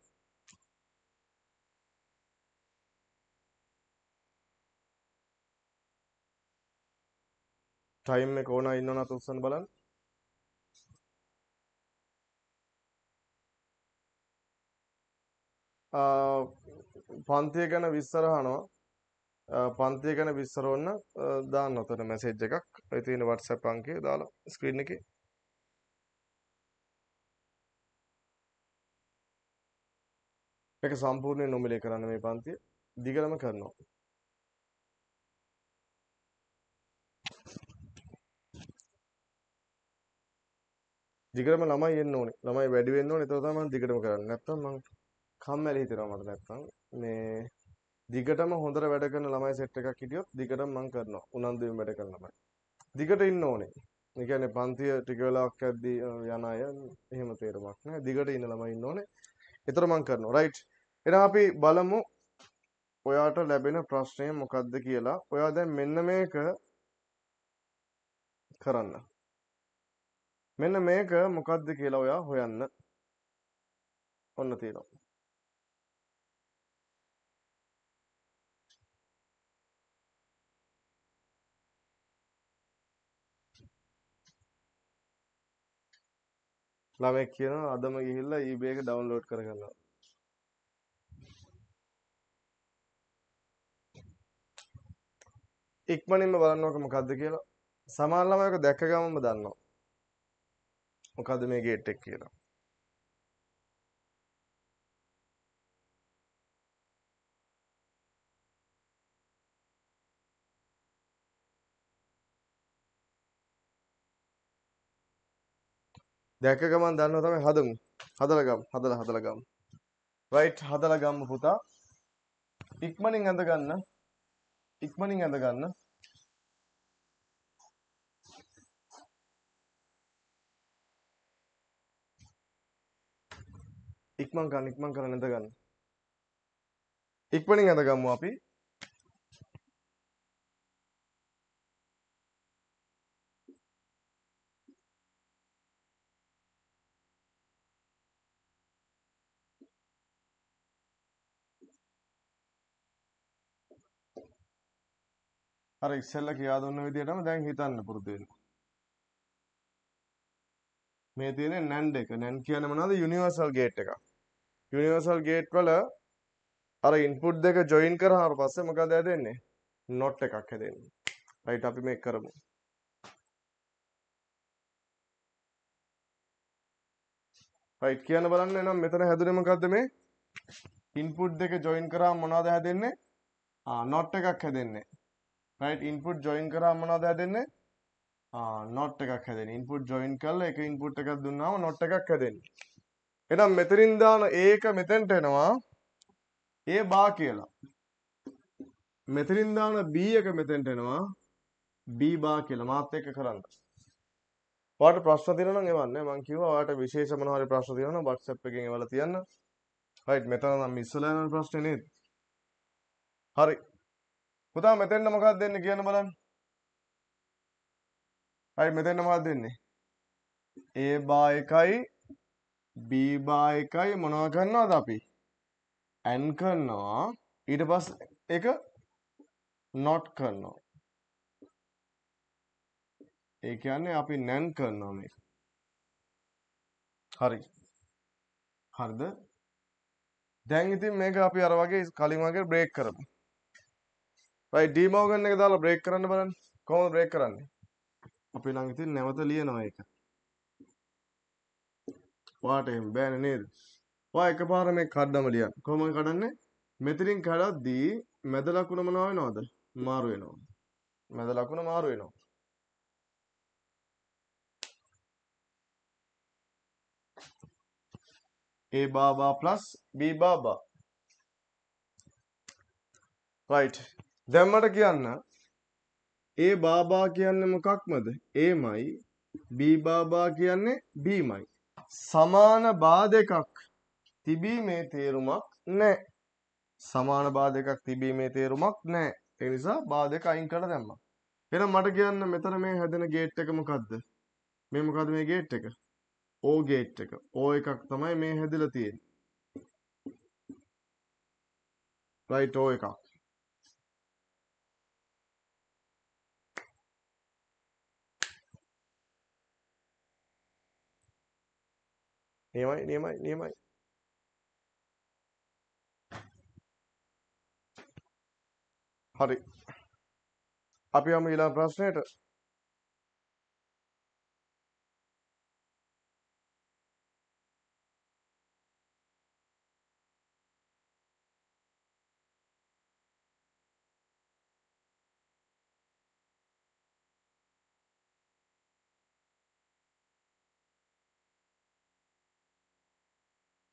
ටයිම් එක ඕනයි ඉන්නවනේ අතස්සන් බලන්න. පන්තිය ගැන විස්තර අහනවා පන්තිය ගැන විස්තර ඕන දාන්න උතන මැසේජ් එකක් ඒ තියෙන WhatsApp අංකය දාලා ස්ක්‍රීන් එකේ මේක සම්පූර්ණයෙන් නොමිලේ කරන්න මේ පන්තිය දිගටම කරනවා දිගටම ළමයි එන්න ඕනේ ළමයි වැඩි වෙන්න ඕනේ එතකොට තමයි දිගටම කරන්නේ නැත්තම් මං කම්මැලි හිතෙනවා මට නැත්තම් මේ දිගටම හොඳට වැඩ කරන ළමයි සෙට් එකක් හිටියොත් දිගටම මම කරනවා. උනන්දුවෙන් වැඩ කරන ළමයි. දිගට ඉන්න ඕනේ. ඒ කියන්නේ පන්තිය ටික වෙලාවක් ඇද්දී යන අය එහෙම තේරුමක් නැහැ. දිගට ඉන්න ළමයි ඉන්න ඕනේ. ඒතර මම කරනවා. රයිට්. එහෙනම් අපි බලමු ඔයාට ලැබෙන ප්‍රශ්නය මොකක්ද කියලා ඔයා දැන් මෙන්න මේක කරන්න මෙන්න මේක මොකක්ද කියලා ඔයා හොයන්න ඔන්න තියෙනවා ළමෙක් කියනවා අදම ගිහිල්ලා eBay එක ඩවුන්ලෝඩ් කරගන්නවා. ඉක්මනින්ම බලන්න ඕක මොකද්ද කියලා. සමහර ළමයි ඔක දැක්ක ගමන්ම දන්නවා. මොකද්ද මේ ගේට් එක කියලා. දැක ගමන් දන්නව තමයි හදමු. හදලා ගමු. හදලා හදලා ගමු. රයිට් හදලා ගමු පුතා. ඉක්මනින් ඇඳ ගන්න. ඉක්මනින් ඇඳ ගන්න. ඉක්මන් ගන්න ඉක්මන් කරලා නැද ගන්න. ඉක්මනින් ඇඳ ගමු අපි. අර ඉස්සෙල්ලා කියා දුන්න විදිහටම දැන් හිතන්න පුරුදු වෙන්න. මේ තියෙන NAND එක. NAND කියන්නේ මොනවද? Universal Gate එකක්. Universal Gate වල අර ඉන්පුට් දෙක ජොයින් කරාට පස්සේ මොකද හැදෙන්නේ? not එකක් හැදෙන්නේ. right අපි මේක කරමු. right කියන්න බලන්න එහෙනම් මෙතන හැදුනේ මොකද්ද මේ? ඉන්පුට් දෙක ජොයින් කරාම මොනවද හැදෙන්නේ? ආ not එකක් හැදෙන්නේ. රයිට් ඉන්පුට් ජොයින් කරා මොනවද හැදෙන්නේ නොට් එකක් හැදෙන ඉන්පුට් ජොයින් කරලා එක ඉන්පුට් එකක් දුන්නාම නොට් එකක් හැදෙන්නේ එහෙනම් මෙතනින් දාන ඒක මෙතෙන්ට එනවා ඒ බා කියලා මෙතනින් දාන B එක මෙතෙන්ට එනවා B බා කියලා මාත් එක්ක කරන්න. ඔයාලට ප්‍රශ්න තියෙනවා නම් එවන්නේ මම කිව්වා ඔයාලට විශේෂ මොනවා හරි ප්‍රශ්න තියෙනවා නම් WhatsApp එකෙන් එවලා තියන්න. right මෙතන නම් ඉස්සලා යන ප්‍රශ්නේ නේද? හරි පුතා මෙතෙන්ට මොකක්ද දෙන්නේ කියන්න බලන්න. හරි මෙතෙන්ට මොකක්ද දෙන්නේ? A බා 1යි B බා 1යි මොනවා කරනවද අපි? AND කරනවා ඊට පස්සේ ඒක not කරනවා. ඒ කියන්නේ අපි nan කරනවා මේක. හරි. හරිද? දැන් ඉතින් මේක අපි අර වගේ කලින් වගේ බ්‍රේක් කරමු. රයි ඩීමෝගන් එක දාලා බ්‍රේක් කරන්න බලන්න කොහොමද බ්‍රේක් කරන්නේ අපි ළඟ ඉතින් නැවත ලියනවා ඒක වාට එහෙම බෑනේ නේද වා එකපාර මේ කඩම ලියන්න කොහොමද කඩන්නේ මෙතනින් කඩද්දී මැද ලකුණ මොනවා වෙනවද මාරු වෙනවා මැද ලකුණ මාරු වෙනවා A bar bar plus B bar bar right දැම්මට කියන්න ඒ බාබා කියන්නේ මොකක්මද? ඒමයි බී බාබා කියන්නේ බීමයි. සමාන බාධකයක් තිබීමේ තේරුමක් නැහැ. සමාන බාධකයක් තිබීමේ තේරුමක් නැහැ. ඒ නිසා බාධක අයින් කරලා දැම්මා. එහෙනම් මට කියන්න මෙතන මේ හැදෙන ගේට් එක මොකද්ද? මේ මොකද්ද මේ ගේට් එක? O ගේට් එක. O එකක් තමයි මේ හැදලා තියෙන්නේ. right O එකක්. නියමයි නියමයි නියමයි හරි අපි යමු ඊළඟ ප්‍රශ්නයට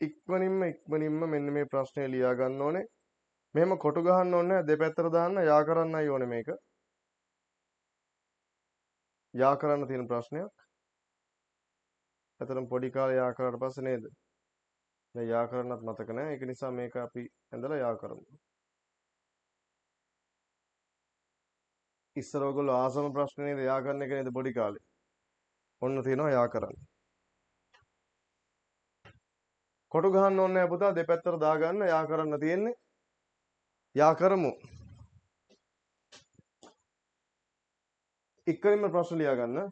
ඉක්මනින්ම ඉක්මනින්ම මෙන්න මේ ප්‍රශ්නය ලියා ගන්න ඕනේ. මෙහෙම කොටු ගහන්න ඕනේ දෙපැත්තට දාන්න යා කරන්නයි ඕනේ මේක. යා කරන්න තියෙන ප්‍රශ්නයක්. අතරම පොඩි කාලේ යා කරාට පස්සේ නේද? දැන් යා කරන්නත් මතක නැහැ. ඒක නිසා මේක අපි ඇඳලා යා කරමු. ඉස්සර ඔයගොල්ලෝ ආසම ප්‍රශ්නේ නේද යා කරන එක නේද පොඩි කාලේ. ඔන්න තියෙනවා යා කරන්න. කොටු ගහන්න ඕනේ නැහැ පුතා දෙපැත්තට දාගන්න යා කරන්න තියෙන්නේ. යා කරමු. ඉක්කරින්ම ප්‍රශ්න ලියා ගන්න.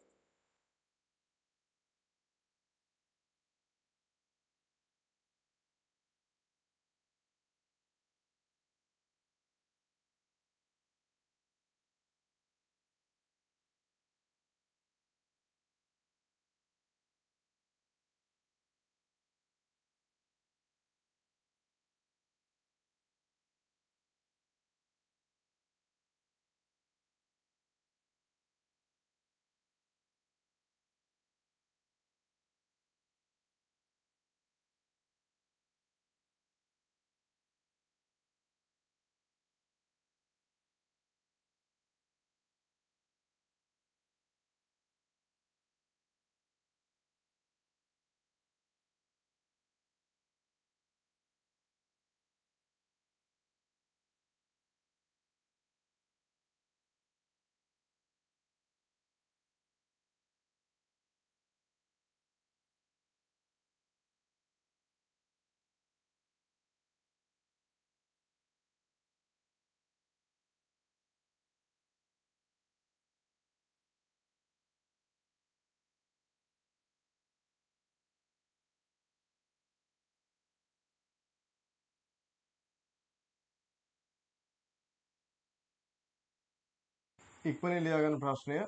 ඉක්මනින් ලියාගන්න ප්‍රශ්නය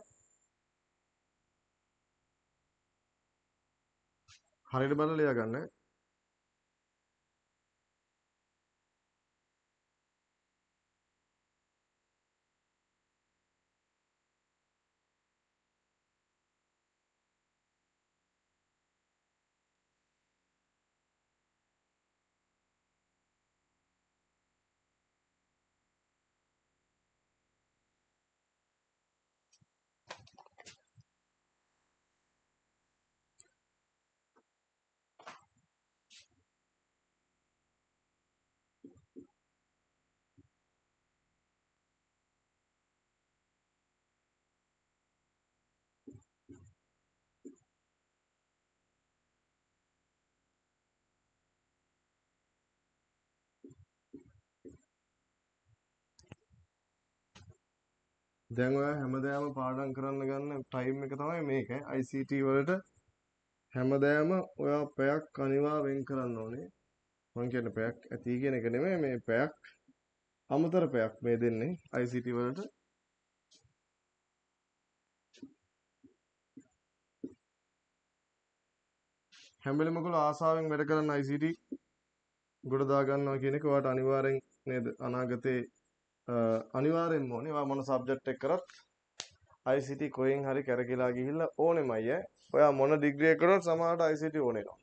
හරියට බලලා ලියාගන්න දැන් ඔයා හැමදාම පාඩම් කරන්න ගන්න ටයිම් එක තමයි මේක. ICT වලට හැමදාම ඔයා පැයක් අනිවා වෙන් කරන්න ඕනේ. මම කියන්නේ පැයක් ඇති කියන එක නෙමෙයි මේ පැයක් අමතර පැයක් මේ දෙන්නේ ICT වලට. හැම වෙලෙම ඔයගොල්ලෝ ආසාවෙන් වැඩ කරන ICT ගොඩ දා ගන්නවා කියන එක ඔයාට අනිවාර්යෙන් නේද අනාගතේ අනිවාර්යෙන්ම ඕනේ. ඔයා මොන සබ්ජෙක්ට් එක කරත් ICT කොහෙන් හරි කරකලා ගිහිල්ලා ඕනෙමයි ඈ. ඔයා මොන ඩිග්‍රී එකකටවත් සමහරට ICT ඕනේ නෝ.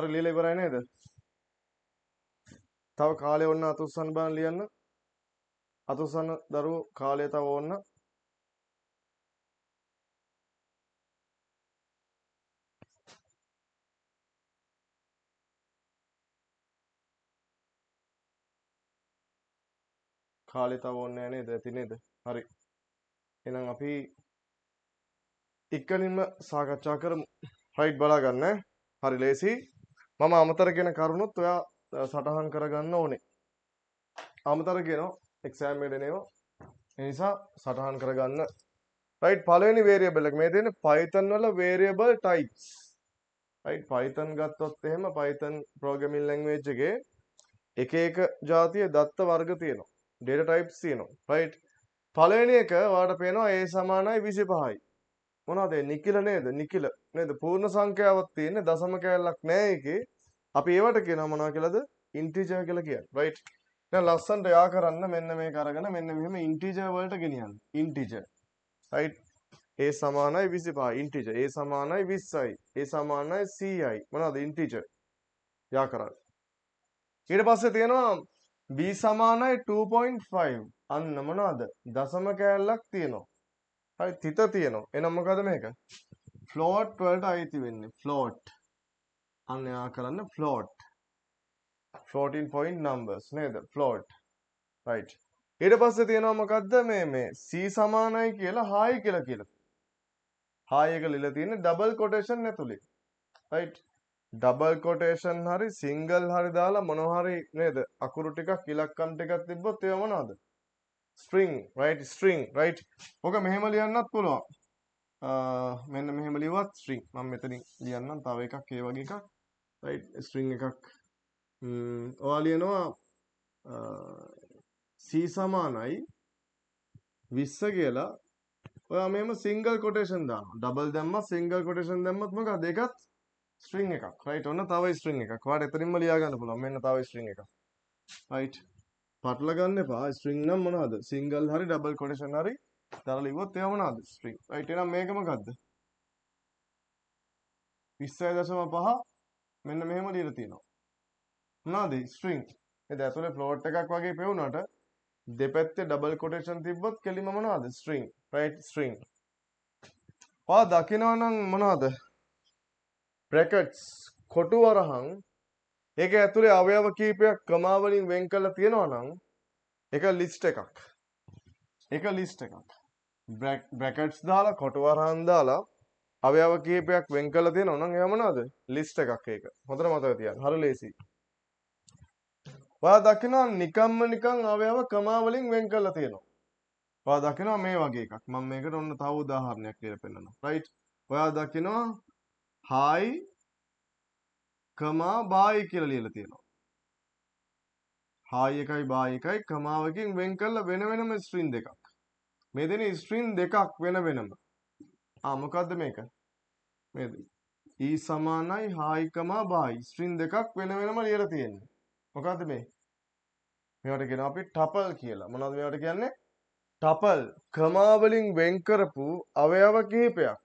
හරි ලියලා ඉවරයි නේද? තව කාලේ ඕන්න අතුස්සන් බාන ලියන්න. අතුස්සන් දරුවෝ කාලේ තව ඕන්න. කාලේ තව ඕන්නේ නැහැ නේද? ඇති නේද? හරි. එහෙනම් අපි ඉක්කනින්ම සාකච්ඡා කරමු. රයිට් බලා ගන්න. හරි ලේසි. මම අමතර කියන කරුණුත් ඔයා සටහන් කරගන්න ඕනේ. අමතර කියනවා එක්සෑම් එකට එනවා. ඒ නිසා සටහන් කරගන්න. රයිට් පළවෙනි variable එක මේ තියෙන්නේ Python වල variable types. රයිට් Python ගත්තොත් එහෙම Python programming language එකේ එක එක જાතිය දත්ත වර්ග තියෙනවා. data types තියෙනවා. රයිට් පළවෙනි එක වාට පේනවා a සමානයි 25යි. මොනවද නිකිල නේද? නිකිල නේද? පූර්ණ සංඛ්‍යාවක් තියෙන්නේ දශම කෑල්ලක් නැහැ ඒකේ. අපි ඒවට කියනවා මොනවා කියලාද? ඉන්ටිජර් කියලා කියන්නේ. රයිට්. දැන් ලස්සනට යා කරන්න මෙන්න මේක අරගෙන මෙන්න මෙහෙම ඉන්ටිජර් වලට ගෙනියන්න. ඉන්ටිජර්. රයිට්. ඒ සමානයි 25 ඉන්ටිජර්. ඒ සමානයි 20යි. ඒ සමානයි 100යි. මොනවද ඉන්ටිජර්? යා කරන්න. ඊට පස්සේ තියෙනවා b සමානයි 2.5. අන්න මොනවද? දශම කෑල්ලක් තියෙනවා. හරි තිත තියෙනවා. එහෙනම් මොකද මේක? ෆ්ලෝට් වලට අයිති වෙන්නේ ෆ්ලෝට් අන්න එයා කරන්න ෆ්ලෝට් floating point numbers නේද float right ඊට පස්සේ තියෙනවා මොකද්ද මේ මේ c සමානයි කියලා high කියලා කියලා high එක ලියලා තියෙන්නේ double quotation ඇතුලේ right double quotation හරි single හරි දාලා මොනවා හරි නේද අකුරු ටිකක් ඉලක්කම් ටිකක් තිබ්බොත් ඒව මොනවද string right string right ඔක මෙහෙම ලියන්නත් පුළුවන් මෙන්න මෙහෙම ලිව්වා string මම මෙතනින් ලියන්නම් තව එකක් ඒ වගේ එකක් right string එකක් ඔයා ලියනවා c සමානයි 20 කියලා ඔයා මෙහෙම සිංගල් කොටේෂන් දානවා ඩබල් දැම්මත් සිංගල් කොටේෂන් දැම්මත් මොකද ඒකත් ස්ට්‍රිං එකක් රයිට් ඔන්න තව ස්ට්‍රිං එකක් වාට එතනින්ම ලියා ගන්න පුළුවන් මෙන්න තව ස්ට්‍රිං එකක් රයිට් පටල ගන්න එපා ස්ට්‍රිං නම් මොනවද සිංගල් හරි ඩබල් කොටේෂන් හරි දාලා ලිව්වොත් ඒවා මොනවද string right එහෙනම් මේක මොකද්ද 26.5 මෙන්න මෙහෙම දීලා තියෙනවා මොනවද string ඒද ඇතුලේ float එකක් වගේ පෙවුනට දෙපැත්තේ ඩබල් කොටේෂන් තිබ්බොත් කෙලිම මොනවද string right string ඔයා දකිනවා නම් මොනවද brackets කොටු වරහන් ඒක ඇතුලේ අවයව කීපයක් කමා වලින් වෙන් කරලා තියෙනවා නම් ඒක ලිස්ට් එකක් ඒක ලිස්ට් එකක් බ්‍රැකට්ස් දාලා කොටවරහන් දාලා අවයව කීපයක් වෙන් කළ තියෙන ඕනම් ඒ මොනවද ලිස්ට් එකක් ඒක හොඳට මතක තියාගන්න හරි ලේසි ඔයා දකිනවා නිකම්ම නිකන් අවයව කමා වලින් වෙන් කළා තියෙනවා ඔයා දකිනවා මේ වගේ එකක් මම මේකට ඔන්න තව උදාහරණයක් කියලා පෙන්නනවා රයිට් ඔයා දකිනවා හායි කමා බායි කියලා ලියලා තියෙනවා හායි එකයි බායි එකයි කමාවකින් වෙන් කළා වෙන වෙනම ස්ට්‍රින් දෙකක් මේ දෙන ස්ට්‍රින් දෙකක් වෙන වෙනම. ආ මොකද්ද මේක? මේද? E සමානයි high comma by ස්ට්‍රින් දෙකක් වෙන වෙනම ලියලා තියෙන්නේ. මොකද්ද මේ? මේවට කියනවා අපි ටපල් කියලා. මොනවද මේවට කියන්නේ? ටපල් comma වලින් වෙන් කරපු අවයව කිහිපයක්.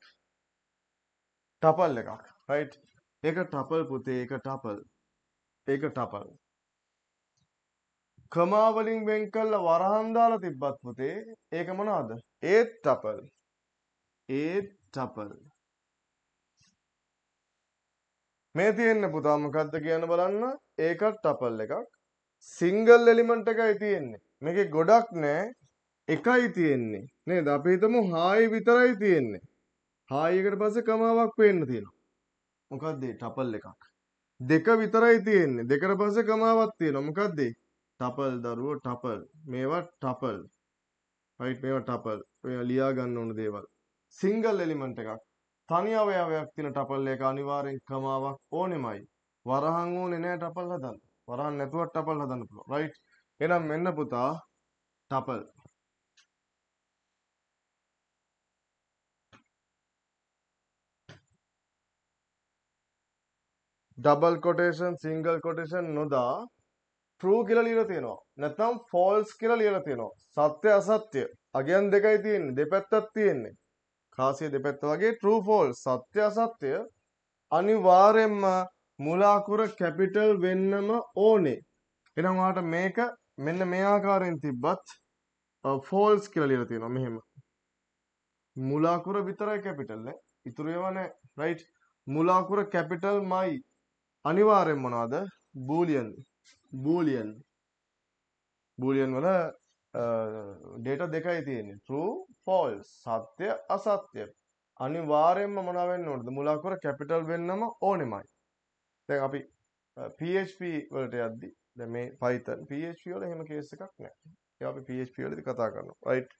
ටපල් එකක්. right? ඒක ටපල් පුතේ ඒක ටපල්. ඒක ටපල්. ක්‍රමාවලින් වෙන් කළා වරහන් දාලා තිබ්බත් පුතේ ඒක මොනවද? ඒ ටපල්. ඒ ටපල්. මේ තියෙන්නේ පුතා මොකද්ද කියන බලන්න. ඒකත් ටපල් එකක්. සිංගල් එලිමන්ට් එකයි තියෙන්නේ. මේකේ ගොඩක් නෑ. එකයි තියෙන්නේ. නේද? අපි හිතමු හායි විතරයි තියෙන්නේ. හායි එකට පස්සේ කමාවක් වෙන්න තියෙනවා. මොකද්ද ටපල් එකක්? දෙක විතරයි තියෙන්නේ. දෙකට පස්සේ කමාවක් තියෙනවා. මොකද්ද ඒ? ටපල් දරුවෝ ටපල් මේවා ටපල් රයිට් මේවා ටපල් මේවා ලියා ගන්න ඕන දේවල් සිංගල් එලිමන්ට් එකක් තනි අවයවයක් තියෙන ටපල් එක අනිවාර්යෙන් කමාවක් ඕනෙමයි වරහන් ඕනේ නෑ ටපල් හදන්න වරහන් නැතුව ටපල් හදන්න පුළුවන් රයිට් එහෙනම් මෙන්න පුතා tuple double quotation single quotation නොදා true කියලා ලියලා තියෙනවා. නැත්නම් false කියලා ලියලා තියෙනවා. සත්‍ය අසත්‍ය. අගයන් දෙකයි තියෙන්නේ. දෙපැත්තක් තියෙන්නේ. කාසිය දෙපැත්ත වගේ true false සත්‍ය අසත්‍ය අනිවාර්යයෙන්ම මුල අකුර කැපිටල් වෙන්නම ඕනේ. එහෙනම් ඔයාලට මේක මෙන්න මේ ආකාරයෙන් තිබ්බත් false කියලා ලියලා තියෙනවා මෙහෙම. මුල අකුර විතරයි කැපිටල් නේ. ඉතුරු ඒවා නෑ. right මුල අකුර කැපිටල් මයි අනිවාර්යෙන් මොනවද? බූලියන්. බූලියන් බූලියන් වල ඩේට දෙකයි තියෙන්නේ true false සත්‍ය අසත්‍ය අනිවාර්යයෙන්ම මොන වෙන්න ඕනද මුලාකර කැපිටල් වෙන්නම ඕනෙමයි දැන් අපි PHP වලට යද්දි දැන් මේ Python PHP වල එහෙම කේස් එකක් නැහැ ඒවා අපි PHP වලදී කතා කරනවා right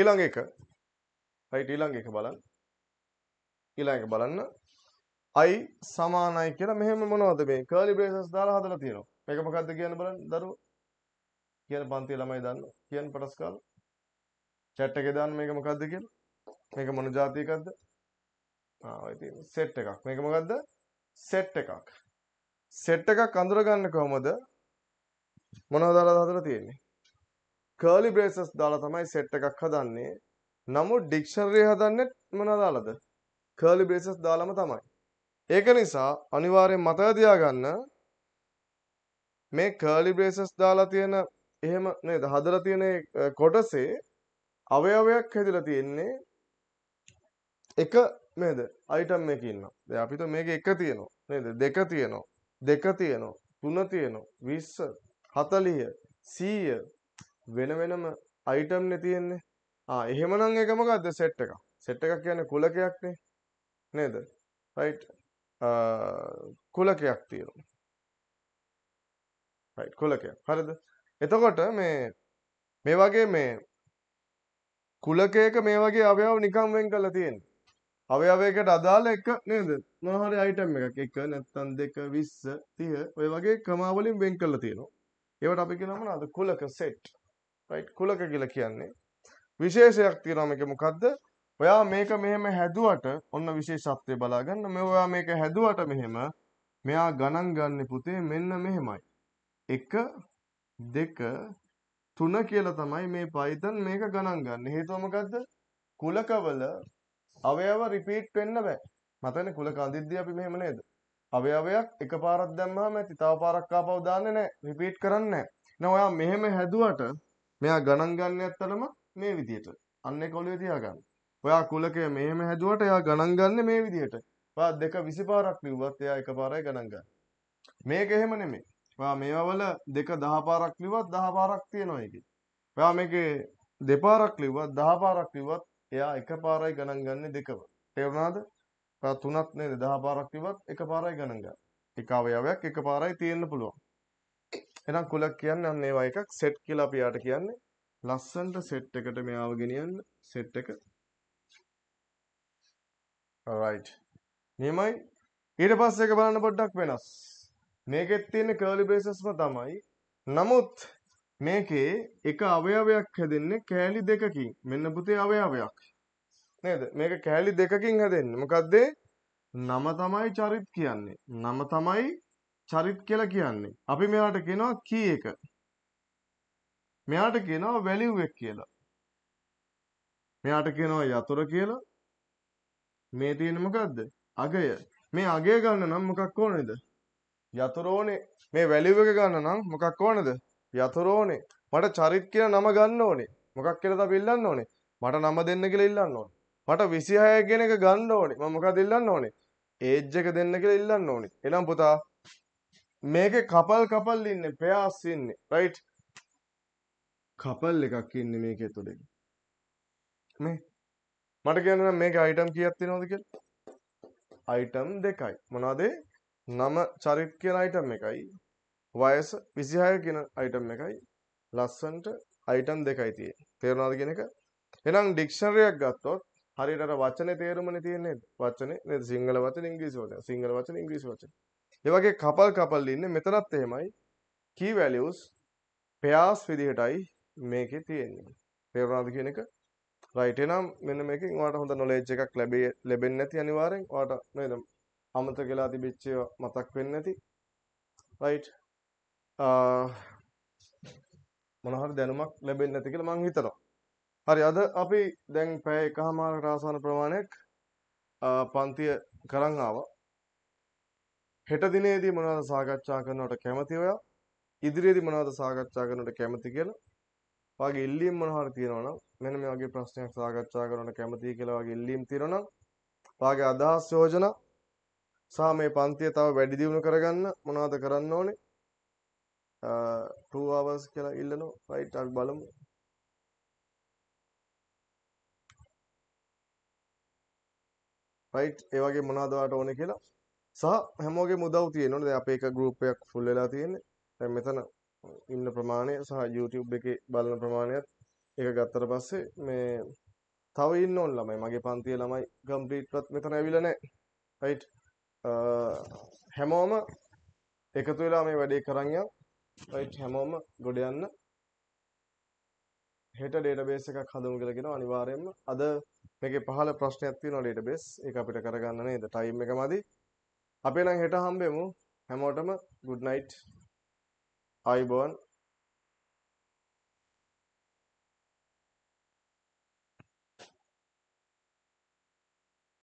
ඊළඟ එක right ඊළඟ එක බලන්න ඊළඟ එක බලන්න i සමානයි කියලා මෙහෙම මොනවද මේ curly braces දාලා හදලා තියෙනවා. මේක මොකද්ද කියන්න බලන්න දරුවෝ. කියන පන්තියේ ළමයි දන්නවා. කියන්න පටස් කාලා. chat එකේ දාන්න මේක මොකද්ද කියලා. මේක මොන જાති එකක්ද? ආ ඔය තියෙන set එකක්. මේක මොකද්ද? set එකක්. set එකක් අඳුරගන්න කොහමද? මොනවද දාලා හදලා තියෙන්නේ? curly braces දාලා තමයි set එකක් හදන්නේ. නමුත් dictionary හදන්නේ මොනවද දාලාද? curly braces දාලාම තමයි. ඒක නිසා අනිවාර්යෙන් මතක තියාගන්න මේ කර්ලි බ්‍රේසස් දාලා තියෙන එහෙම නේද හදලා තියෙන කොටසේ අවයවයක් හැදිලා තියෙන්නේ එක නේද අයිටම් එකේ ඉන්නවා. දැන් අපිට මේක එක තියෙනවා නේද? දෙක තියෙනවා. දෙක තියෙනවා. තුන තියෙනවා. 20 40 100 වෙන වෙනම අයිටම් නේ තියෙන්නේ. ආ එහෙමනම් ඒක මොකද්ද සෙට් එකක්. සෙට් එකක් කියන්නේ කුලකයක්නේ. නේද? right කුලකයක් තියෙනවා. රයිට් කුලකය. හරිද? එතකොට මේ මේ වගේ මේ කුලකයක මේ වගේ අවයව නිකම් වෙන් කරලා තියෙනවා. අවයවයකට අදාළ එක නේද? මොනහරි අයිටම් එකක් එක නැත්නම් දෙක 20 30 ඔය වගේ ක්‍රමා වලින් වෙන් කරලා තියෙනවා. ඒවට අපි කියනවා මොනවාද? කුලක සෙට්. රයිට් කුලක කියලා කියන්නේ විශේෂයක් තියෙනවා මේක මොකද්ද? ඔයා මේක මෙහෙම හැදුවට ඔන්න විශේෂත්වය බලාගන්න මේ ඔයා මේක හැදුවට මෙහෙම මෙයා ගණන් ගන්න පුතේ මෙන්න මෙහෙමයි. එක දෙක තුන කියලා තමයි මේ පයිතන් මේක ගණන් ගන්න. හේතුව මොකද්ද? කුලකවල අවයව රිපීට් වෙන්න බෑ. මතකනේ කුලක අඳිද්දී අපි මෙහෙම නේද? අවයවයක් එකපාරක් දැම්මම ඇති. තව පාරක් ආපහු දාන්නේ නැහැ. රිපීට් කරන්නේ නැහැ. නෑ ඔයා මෙහෙම හැදුවට මෙයා ගණන් ගන්න ඇත්තටම මේ විදියට. අන්න ඒක ඔළුවේ තියාගන්න. ඔයා කුලකය මෙහෙම හැදුවට එයා ගණන් ගන්න මේ විදිහට. ඔයා දෙක 20 පාරක් ලිව්වත් එයා එක පාරයි ගණන් ගන්න. මේක එහෙම නෙමෙයි. ඔයා මේවා වල දෙක 10 පාරක් ලිව්වත් 10 පාරක් තියෙනවා ඒකේ. ඔයා මේකේ දෙපාරක් ලිව්වත් 10 පාරක් ලිව්වත් එයා එක පාරයි ගණන් ගන්න දෙකම. තේරුණාද? ඔයා තුනක් නේද 10 පාරක් ලිව්වත් එක පාරයි ගණන් ගන්න. එක අවයවයක් එක පාරයි තියෙන්න පුළුවන්. එහෙනම් කුලක් කියන්නේ අන්න ඒවා එකක් සෙට් කියලා අපි යාට කියන්නේ ලස්සනට සෙට් එකට මෙයාව ගෙනියන්න සෙට් එක රයිට් නියමයි ඊට පස්සේ එක බලන්න පොඩ්ඩක් වෙනස් මේකෙත් තියෙන කර්ලි බ්‍රේසස්ම තමයි නමුත් මේකේ එක අවයවයක් හැදෙන්නේ කෑලි දෙකකින් මෙන්න පුතේ අවයවයක් නේද මේක කෑලි දෙකකින් හැදෙන්නේ මොකද්ද නම තමයි චරිත් කියන්නේ නම තමයි චරිත් කියලා කියන්නේ අපි මෙයාට කියනවා කී එක මෙයාට කියනවා වැලිව් එක කියලා මෙයාට කියනවා යතුර කියලා මේ තියෙන මොකද්ද? අගය. මේ අගය ගන්න නම් මොකක් ඕනේද? යතුරු ඕනේ. මේ වැලියු එක ගන්න නම් මොකක් ඕනේද? යතුරු ඕනේ. මට චරිත් කියලා නම ගන්න ඕනේ. මොකක් කියලාද අපි ඉල්ලන්න ඕනේ? මට නම දෙන්න කියලා ඉල්ලන්න ඕනේ. මට 26 කියන එක ගන්න ඕනේ. මම මොකද ඉල්ලන්න ඕනේ? ඒජ් එක දෙන්න කියලා ඉල්ලන්න ඕනේ. එළම් පුතා මේකේ කපල් කපල් ඉන්නේ, පෙයාස් ඉන්නේ. රයිට්? කපල් එකක් ඉන්නේ මේකේ තුලින්. මේ මට කියන්න මේක අයිටම් කියක් තියෙනවද කියලා අයිටම් දෙකයි මොනවදේ නම චරිත් කියන අයිටම් එකයි වයස 26 කියන අයිටම් එකයි ලස්සන්ට අයිටම් දෙකයි තියෙන්නේ තේරුණාද කියන එක එහෙනම් ඩික්ෂනරි එකක් ගත්තොත් හරියට අර වචනේ තේරුමනේ තියෙන්නේ වචනේ නේද සිංහල වචන ඉංග්‍රීසි වචන සිංහල වචන ඉංග්‍රීසි වචන ඒ වගේ කපල් කපල් ඉන්නේ මෙතනත් එහෙමයි key values pairs විදිහටයි මේකේ තියෙන්නේ තේරුණාද කියන එක රයිට් එහෙනම් මෙන්න මේකෙන් ඔයාලට හොඳ නොලෙජ් එකක් ලැබෙයි ලැබෙන්නේ නැති අනිවාර්යෙන් ඔයාලට නේද අමතක වෙලා තිබිච්ච ඒවා මතක් වෙන්නේ නැති රයිට් මොන හරි දැනුමක් ලැබෙන්නේ නැති කියලා මම හිතනවා හරි අද අපි දැන් පැය එකහමාරකට ආසන්න ප්‍රමාණයක් පන්තිය කරන් ආවා හෙට දිනේදී මොනවද සාකච්ඡා කරනවට කැමති ඔයා ඉදිරියේදී මොනවද සාකච්ඡා කරනවට කැමති කියලා ඔයාගේ ඉල්ලීම් මොනවා හරි තියෙනවා මෙන්න මේ වගේ ප්‍රශ්නයක් සාකච්ඡා කරන්න කැමතියි කියලා ඔයාගේ ඉල්ලීම් තියෙනවා ඔයාගේ අදහස් යෝජනා සහ මේ පන්තිය තව වැඩි දියුණු කරගන්න මොනවද කරන්න ඕනේ 2 hours කියලා ඉල්ලනවා right අපි බලමු right ඒ වගේ මොනවද ඔයාලට ඕනේ කියලා සහ හැමෝගේ මුදව් තියෙනවනේ දැන් අපේ එක group එකක් full වෙලා තියෙන්නේ දැන් මෙතන ඉන්න ප්‍රමාණය සහ YouTube එකේ බලන ප්‍රමාණයත් එක ගත්තට පස්සේ මේ තව ඉන්න ඕන ළමයි මගේ පන්තියේ ළමයි කම්ප්ලීට්වත් මෙතන ඇවිල්ලා නැහැ. රයිට්. හැමෝම එකතු වෙලා මේ වැඩේ කරන් යම්. රයිට් හැමෝම ගොඩ යන්න. හෙට ඩේටාබේස් එකක් හදමු කියලා කියනවා අනිවාර්යයෙන්ම. අද මේකේ පහළ ප්‍රශ්නයක් තියෙනවා ඩේටාබේස්. ඒක අපිට කරගන්න නේද? ටයිම් එකමදි. අපේ නම් හෙට හම්බෙමු. හැමෝටම good night Ivan